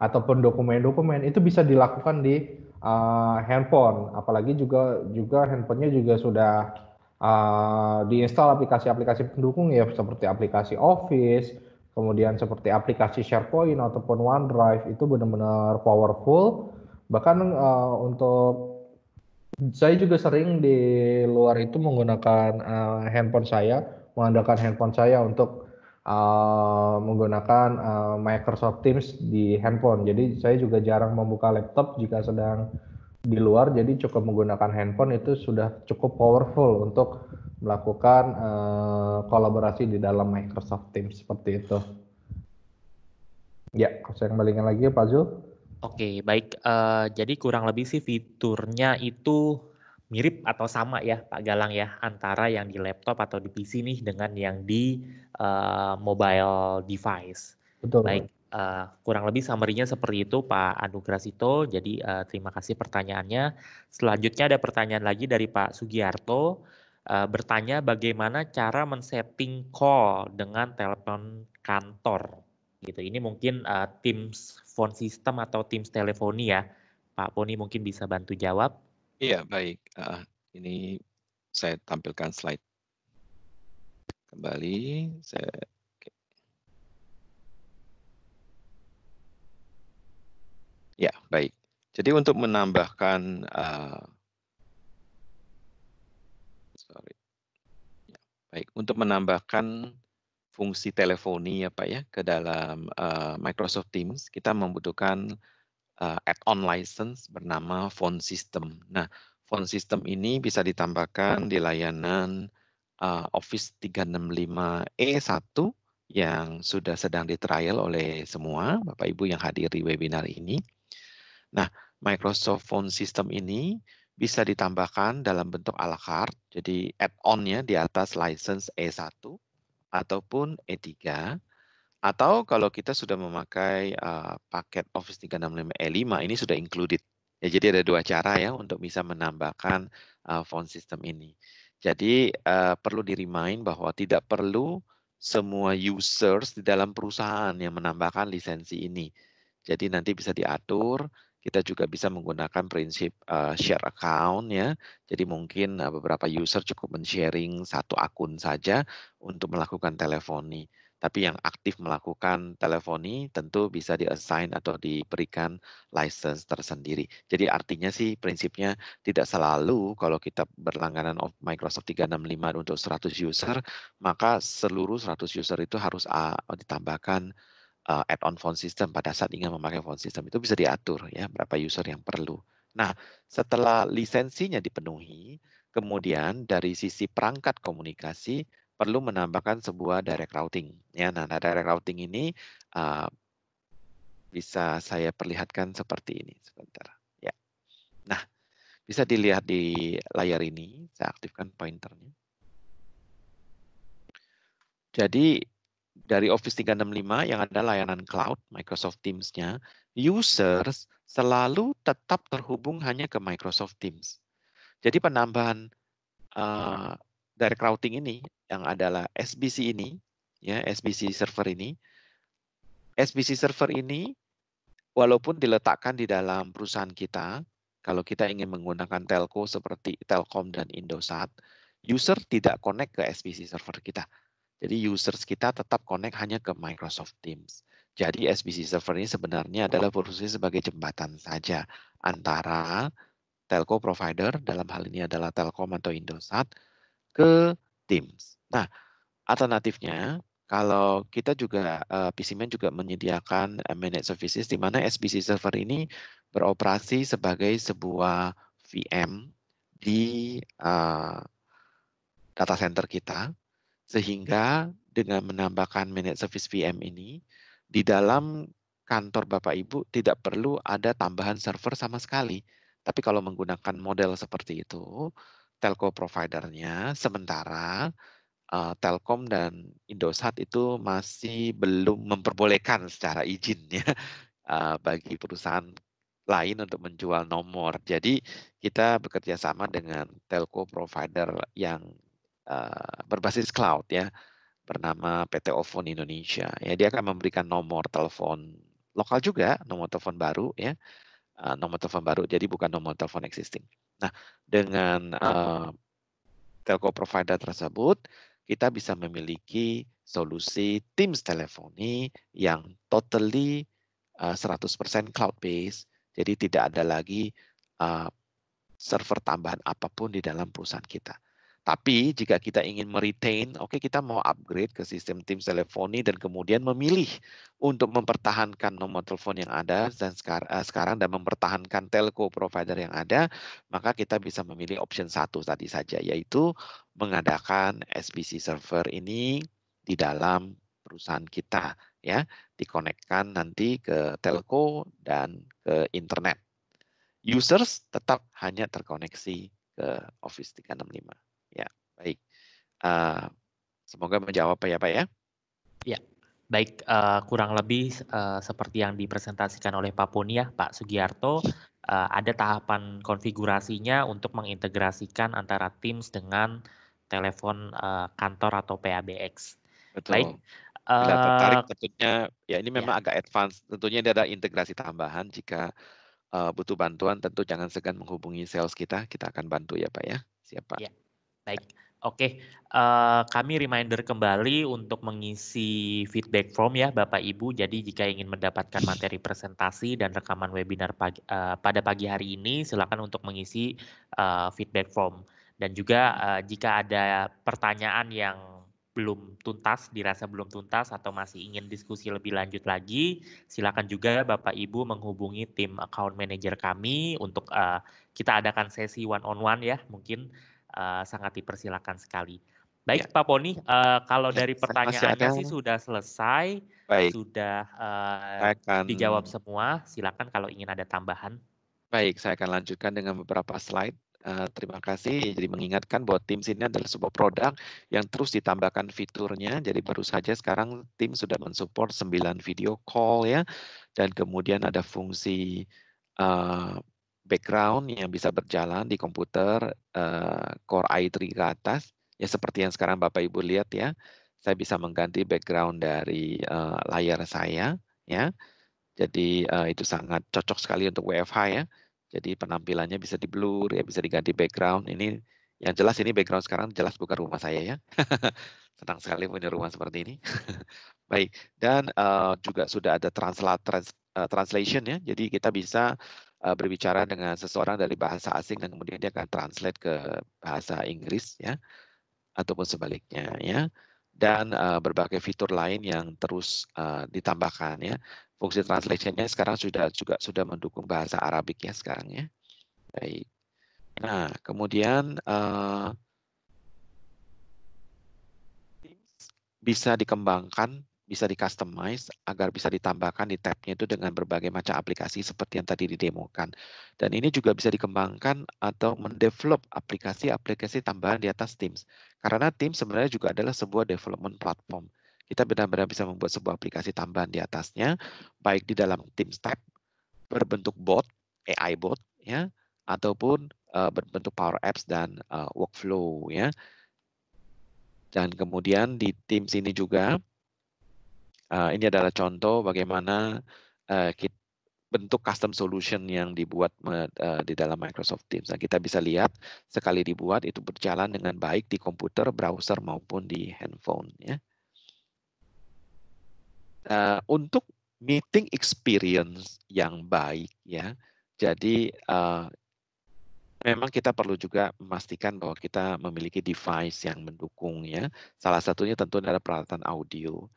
S2: ataupun dokumen-dokumen itu bisa dilakukan di uh, handphone. Apalagi juga juga handphonenya juga sudah uh, diinstal aplikasi-aplikasi pendukung ya seperti aplikasi Office kemudian seperti aplikasi SharePoint ataupun OneDrive itu benar-benar powerful. Bahkan uh, untuk saya juga sering di luar itu menggunakan uh, handphone saya, mengandalkan handphone saya untuk uh, menggunakan uh, Microsoft Teams di handphone. Jadi saya juga jarang membuka laptop jika sedang di luar. Jadi cukup menggunakan handphone itu sudah cukup powerful untuk melakukan uh, kolaborasi di dalam Microsoft Teams seperti itu. Ya, saya kembalikan lagi ya, Pak Zul.
S3: Oke, baik. Uh, jadi kurang lebih sih fiturnya itu mirip atau sama ya Pak Galang ya antara yang di laptop atau di PC nih dengan yang di uh, mobile device. Betul. Baik, uh, kurang lebih summary-nya seperti itu Pak Anugrasito. Jadi uh, terima kasih pertanyaannya. Selanjutnya ada pertanyaan lagi dari Pak Sugiarto uh, bertanya bagaimana cara men-setting call dengan telepon kantor gitu. Ini mungkin uh, Teams phone system atau Teams teleponi ya. Pak Poni mungkin bisa bantu jawab. Iya, baik. Uh, ini saya tampilkan slide.
S1: Kembali saya Ya, baik. Jadi untuk menambahkan uh, Baik, untuk menambahkan fungsi teleponi ya Pak ya ke dalam uh, Microsoft Teams, kita membutuhkan uh, add-on license bernama Phone System. Nah, Phone System ini bisa ditambahkan di layanan uh, Office 365E1 e yang sudah sedang di trial oleh semua Bapak Ibu yang hadir di webinar ini. Nah, Microsoft Phone System ini bisa ditambahkan dalam bentuk ala carte, jadi add-on-nya di atas license E1 ataupun E3. Atau kalau kita sudah memakai uh, paket Office 365 E5, e ini sudah included. Ya, jadi ada dua cara ya untuk bisa menambahkan uh, font system ini. Jadi uh, perlu di-remind bahwa tidak perlu semua users di dalam perusahaan yang menambahkan lisensi ini. Jadi nanti bisa diatur kita juga bisa menggunakan prinsip uh, share account ya. Jadi mungkin uh, beberapa user cukup men-sharing satu akun saja untuk melakukan teleponi Tapi yang aktif melakukan teleponi tentu bisa diassign atau diberikan license tersendiri. Jadi artinya sih prinsipnya tidak selalu kalau kita berlangganan Microsoft 365 untuk 100 user, maka seluruh 100 user itu harus uh, ditambahkan uh, add-on phone system pada saat ingin memakai phone system itu bisa diatur ya berapa user yang perlu. Nah, setelah lisensinya dipenuhi, kemudian dari sisi perangkat komunikasi perlu menambahkan sebuah direct routing. Ya, nah, nah direct routing ini uh, bisa saya perlihatkan seperti ini sebentar. Ya, nah bisa dilihat di layar ini. Saya aktifkan pointernya. Jadi dari Office 365 yang ada layanan cloud, Microsoft Teams-nya, users selalu tetap terhubung hanya ke Microsoft Teams. Jadi penambahan uh, eh, dari routing ini yang adalah SBC ini, ya SBC server ini, SBC server ini walaupun diletakkan di dalam perusahaan kita, kalau kita ingin menggunakan telco seperti Telkom dan Indosat, user tidak connect ke SBC server kita. Jadi users kita tetap connect hanya ke Microsoft Teams. Jadi SBC server ini sebenarnya adalah berfungsi sebagai jembatan saja antara telco provider, dalam hal ini adalah Telkom atau Indosat, ke Teams. Nah, alternatifnya kalau kita juga eh, PCMan juga menyediakan eh, managed services di mana SBC server ini beroperasi sebagai sebuah VM di uh, data center kita sehingga dengan menambahkan manage service VM ini, di dalam kantor Bapak Ibu tidak perlu ada tambahan server sama sekali. Tapi kalau menggunakan model seperti itu, telco providernya sementara uh, Telkom dan Indosat itu masih belum memperbolehkan secara izinnya uh, <laughs> bagi perusahaan lain untuk menjual nomor. Jadi kita bekerja sama dengan telco provider yang Eh, berbasis cloud ya bernama PT Ovon Indonesia. Ya, dia akan memberikan nomor telepon lokal juga, nomor telepon baru ya. Eh, nomor telepon baru jadi bukan nomor telepon existing. Nah, dengan uh, telco provider tersebut kita bisa memiliki solusi Teams teleponi yang totally uh, 100% cloud based. Jadi tidak ada lagi uh, server tambahan apapun di dalam perusahaan kita. Tapi jika kita ingin meretain, oke okay, kita mau upgrade ke sistem tim teleponi dan kemudian memilih untuk mempertahankan nomor telepon yang ada dan eh, sekarang dan mempertahankan telco provider yang ada, maka kita bisa memilih option satu tadi saja yaitu mengadakan SPC server ini di dalam perusahaan kita ya, dikonekkan nanti ke telco dan ke internet. Users tetap hanya terkoneksi ke Office 365. Ya, baik. Uh, semoga menjawab ya Pak ya.
S3: Ya, baik. Uh, kurang lebih uh, seperti yang dipresentasikan oleh Pak Poni ya, Pak Sugiarto. Uh, ada tahapan konfigurasinya untuk mengintegrasikan antara Teams dengan telepon uh, kantor atau PABX. Betul. Baik. tertarik tentunya ya ini memang ya. agak
S1: advance. Tentunya ini ada integrasi tambahan jika uh, butuh bantuan tentu jangan segan menghubungi sales kita, kita akan bantu ya Pak ya. Siapa? Ya.
S3: Baik, oke. Uh, kami reminder kembali untuk mengisi feedback form ya Bapak Ibu. Jadi jika ingin mendapatkan materi presentasi dan rekaman webinar pagi, uh, pada pagi hari ini, silakan untuk mengisi uh, feedback form. Dan juga uh, jika ada pertanyaan yang belum tuntas, dirasa belum tuntas atau masih ingin diskusi lebih lanjut lagi, silakan juga Bapak Ibu menghubungi tim account manager kami untuk uh, kita adakan sesi one on one ya, mungkin Eh, sangat dipersilakan sekali. Baik ya. Pak Poni, uh, kalau dari pertanyaannya sih sudah selesai, Baik. sudah uh, akan... dijawab semua. Silakan kalau ingin ada tambahan. Baik, saya akan lanjutkan dengan
S1: beberapa slide. Uh, terima kasih. Jadi mengingatkan bahwa Teams ini adalah sebuah produk yang terus ditambahkan fiturnya. Jadi baru saja sekarang tim sudah mensupport 9 video call ya. Dan kemudian ada fungsi uh, background yang bisa berjalan di komputer uh, Core i3 ke atas ya seperti yang sekarang Bapak Ibu lihat ya saya bisa mengganti background dari uh, layar saya ya jadi uh, itu sangat cocok sekali untuk WFH ya jadi penampilannya bisa di blur ya bisa diganti background ini yang jelas ini background sekarang jelas bukan rumah saya ya <laughs> senang sekali punya rumah seperti ini <laughs> baik dan uh, juga sudah ada translate trans, uh, translation ya jadi kita bisa uh, berbicara dengan seseorang dari bahasa asing dan kemudian dia akan translate ke bahasa Inggris ya ataupun sebaliknya ya dan uh, berbagai fitur lain yang terus uh, ditambahkan ya fungsi translationnya sekarang sudah juga sudah mendukung bahasa Arabik ya sekarang ya baik nah kemudian uh, bisa dikembangkan bisa di customize agar bisa ditambahkan di tabnya itu dengan berbagai macam aplikasi seperti yang tadi didemokan. Dan ini juga bisa dikembangkan atau mendevelop aplikasi-aplikasi tambahan di atas Teams. Karena Teams sebenarnya juga adalah sebuah development platform. Kita benar-benar bisa membuat sebuah aplikasi tambahan di atasnya, baik di dalam Teams tab, berbentuk bot, AI bot, ya, ataupun uh, berbentuk Power Apps dan uh, workflow, ya. Dan kemudian di Teams ini juga Uh, ini adalah contoh bagaimana uh, eh, kita, bentuk custom solution yang dibuat eh, di dalam Microsoft Teams. Nah, kita bisa lihat sekali dibuat itu berjalan dengan baik di komputer, browser maupun di handphone. Ya. Uh, untuk meeting experience yang baik, ya, jadi uh, memang kita perlu juga memastikan bahwa kita memiliki device yang mendukung ya. Salah satunya tentu adalah peralatan audio.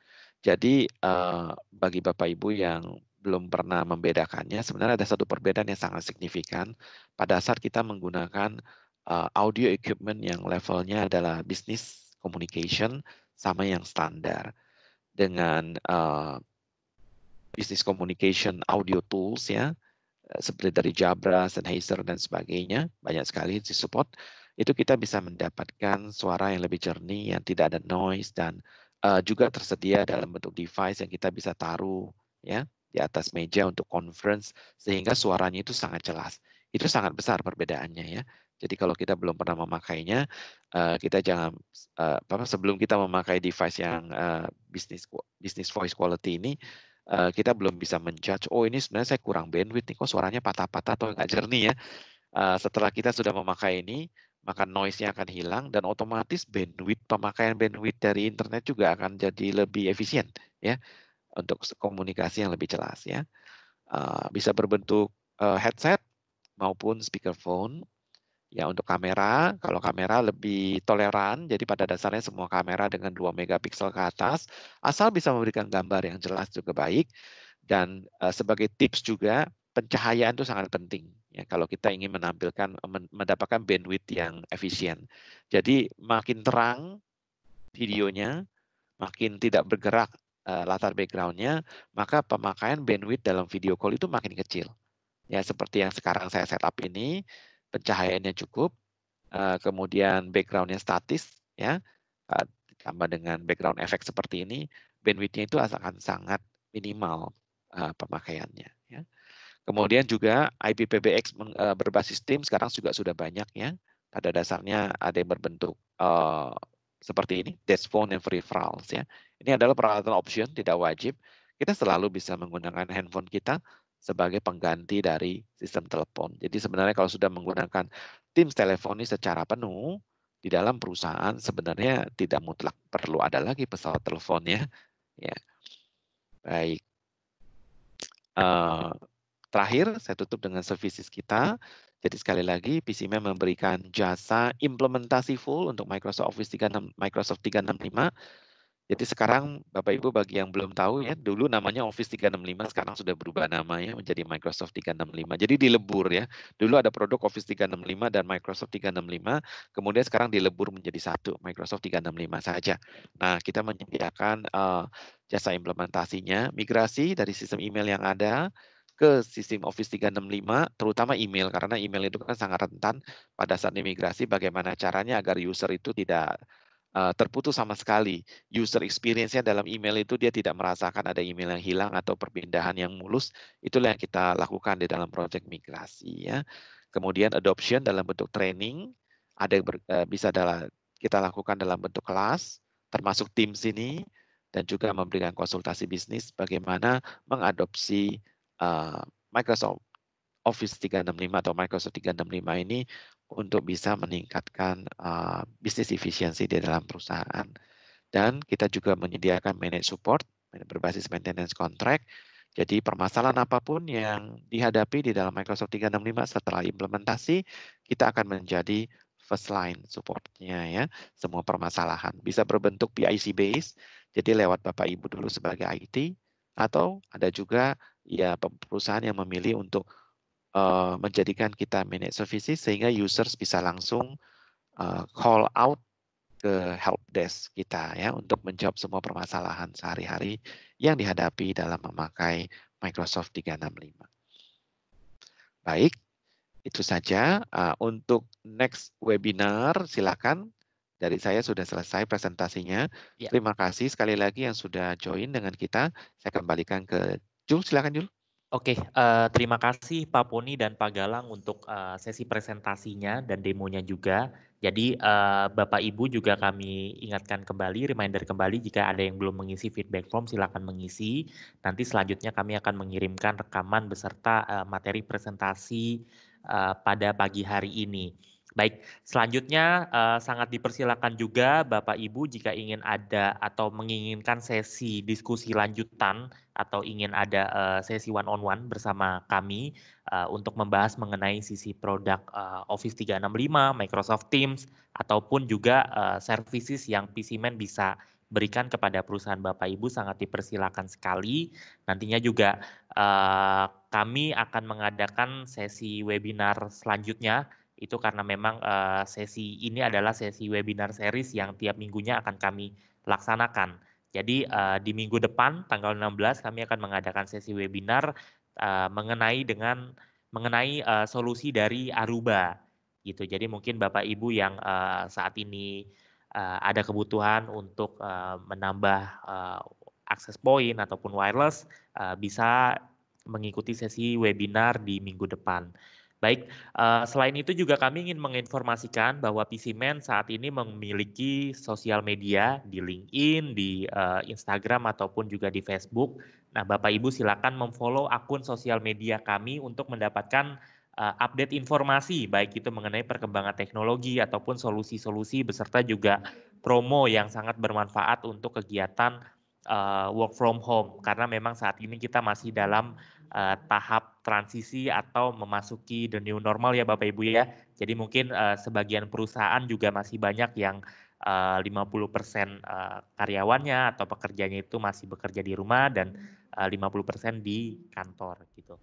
S1: Jadi uh, bagi Bapak Ibu yang belum pernah membedakannya, sebenarnya ada satu perbedaan yang sangat signifikan pada saat kita menggunakan uh, audio equipment yang levelnya adalah business communication sama yang standar. Dengan uh, business communication audio tools ya, seperti dari Jabra, Sennheiser, dan sebagainya, banyak sekali disupport, itu kita bisa mendapatkan suara yang lebih jernih, yang tidak ada noise, dan uh, juga tersedia dalam bentuk device yang kita bisa taruh ya di atas meja untuk conference sehingga suaranya itu sangat jelas. Itu sangat besar perbedaannya ya. Jadi kalau kita belum pernah memakainya, eh, kita jangan eh, apa sebelum kita memakai device yang uh, business bisnis voice quality ini kita belum bisa menjudge oh ini sebenarnya saya kurang bandwidth nih kok suaranya patah-patah atau nggak jernih ya. setelah kita sudah memakai ini, maka noise-nya akan hilang dan otomatis bandwidth pemakaian bandwidth dari internet juga akan jadi lebih efisien ya untuk komunikasi yang lebih jelas ya uh, bisa berbentuk uh, headset maupun speakerphone ya untuk kamera kalau kamera lebih toleran jadi pada dasarnya semua kamera dengan 2 megapiksel ke atas asal bisa memberikan gambar yang jelas juga baik dan uh, sebagai tips juga pencahayaan itu sangat penting ya kalau kita ingin menampilkan eh, mendapatkan bandwidth yang efisien. Jadi makin terang videonya, makin tidak bergerak uh, latar backgroundnya, maka pemakaian bandwidth dalam video call itu makin kecil. Ya seperti yang sekarang saya setup ini, pencahayaannya cukup, uh, kemudian backgroundnya statis, ya uh, dengan background efek seperti ini, bandwidthnya itu akan sangat minimal uh, pemakaiannya. Kemudian juga IPPBX eh, berbasis tim sekarang juga sudah banyak ya. Pada dasarnya ada yang berbentuk uh, seperti ini, phone and free files ya. Ini adalah peralatan option, tidak wajib. Kita selalu bisa menggunakan handphone kita sebagai pengganti dari sistem telepon. Jadi sebenarnya kalau sudah menggunakan tim teleponi secara penuh di dalam perusahaan sebenarnya tidak mutlak perlu ada lagi pesawat teleponnya. Ya, baik. Uh, Terakhir, saya tutup dengan services kita. Jadi sekali lagi, PCMA memberikan jasa implementasi full untuk Microsoft Office 36, Microsoft 365. Jadi sekarang Bapak Ibu bagi yang belum tahu ya, dulu namanya Office 365, sekarang sudah berubah namanya menjadi Microsoft 365. Jadi dilebur ya. Dulu ada produk Office 365 dan Microsoft 365, kemudian sekarang dilebur menjadi satu, Microsoft 365 saja. Nah, kita menyediakan uh, jasa implementasinya, migrasi dari sistem email yang ada, ke sistem Office 365, terutama email, karena email itu kan sangat rentan pada saat imigrasi, bagaimana caranya agar user itu tidak uh, terputus sama sekali. User experience-nya dalam email itu dia tidak merasakan ada email yang hilang atau perpindahan yang mulus, itulah yang kita lakukan di dalam proyek migrasi. ya. Kemudian adoption dalam bentuk training, ada ber, uh, bisa dalam, kita lakukan dalam bentuk kelas, termasuk tim sini, dan juga memberikan konsultasi bisnis bagaimana mengadopsi Eh, Microsoft Office 365 atau Microsoft 365 ini untuk bisa meningkatkan eh, bisnis efisiensi di dalam perusahaan. Dan kita juga menyediakan managed support berbasis maintenance contract. Jadi permasalahan apapun yang dihadapi di dalam Microsoft 365 setelah implementasi, kita akan menjadi first line supportnya ya. Semua permasalahan bisa berbentuk PIC base, jadi lewat Bapak Ibu dulu sebagai IT, atau ada juga ya perusahaan yang memilih untuk uh, menjadikan kita manage services sehingga users bisa langsung uh, call out ke help desk kita ya untuk menjawab semua permasalahan sehari-hari yang dihadapi dalam memakai Microsoft 365. Baik, itu saja uh, untuk next webinar silakan dari saya sudah selesai presentasinya. Ya. Terima kasih sekali lagi yang sudah join dengan kita. Saya kembalikan ke Jul, silakan Jul.
S3: Oke, uh, terima kasih Pak Poni dan Pak Galang untuk uh, sesi presentasinya dan demonya juga. Jadi uh, Bapak Ibu juga kami ingatkan kembali, reminder kembali jika ada yang belum mengisi feedback form silakan mengisi. Nanti selanjutnya kami akan mengirimkan rekaman beserta uh, materi presentasi uh, pada pagi hari ini. Baik, selanjutnya uh, sangat dipersilakan juga Bapak Ibu jika ingin ada atau menginginkan sesi diskusi lanjutan atau ingin ada uh, sesi one on one bersama kami uh, untuk membahas mengenai sisi produk uh, Office 365, Microsoft Teams ataupun juga uh, services yang PCMan bisa berikan kepada perusahaan Bapak Ibu sangat dipersilakan sekali. Nantinya juga uh, kami akan mengadakan sesi webinar selanjutnya itu karena memang uh, sesi ini adalah sesi webinar series yang tiap minggunya akan kami laksanakan. Jadi uh, di minggu depan tanggal 16 kami akan mengadakan sesi webinar uh, mengenai dengan mengenai uh, solusi dari Aruba gitu. Jadi mungkin Bapak Ibu yang uh, saat ini uh, ada kebutuhan untuk uh, menambah uh, akses point ataupun wireless uh, bisa mengikuti sesi webinar di minggu depan. Baik, uh, selain itu juga kami ingin menginformasikan bahwa PC PCMan saat ini memiliki sosial media di LinkedIn, di uh, Instagram ataupun juga di Facebook. Nah, Bapak Ibu silakan memfollow akun sosial media kami untuk mendapatkan uh, update informasi baik itu mengenai perkembangan teknologi ataupun solusi-solusi beserta juga promo yang sangat bermanfaat untuk kegiatan uh, work from home karena memang saat ini kita masih dalam uh, tahap transisi atau memasuki the new normal ya Bapak Ibu ya. Jadi mungkin uh, sebagian perusahaan juga masih banyak yang uh, 50% uh, karyawannya atau pekerjanya itu masih bekerja di rumah dan hmm. eh, uh, 50% di kantor gitu.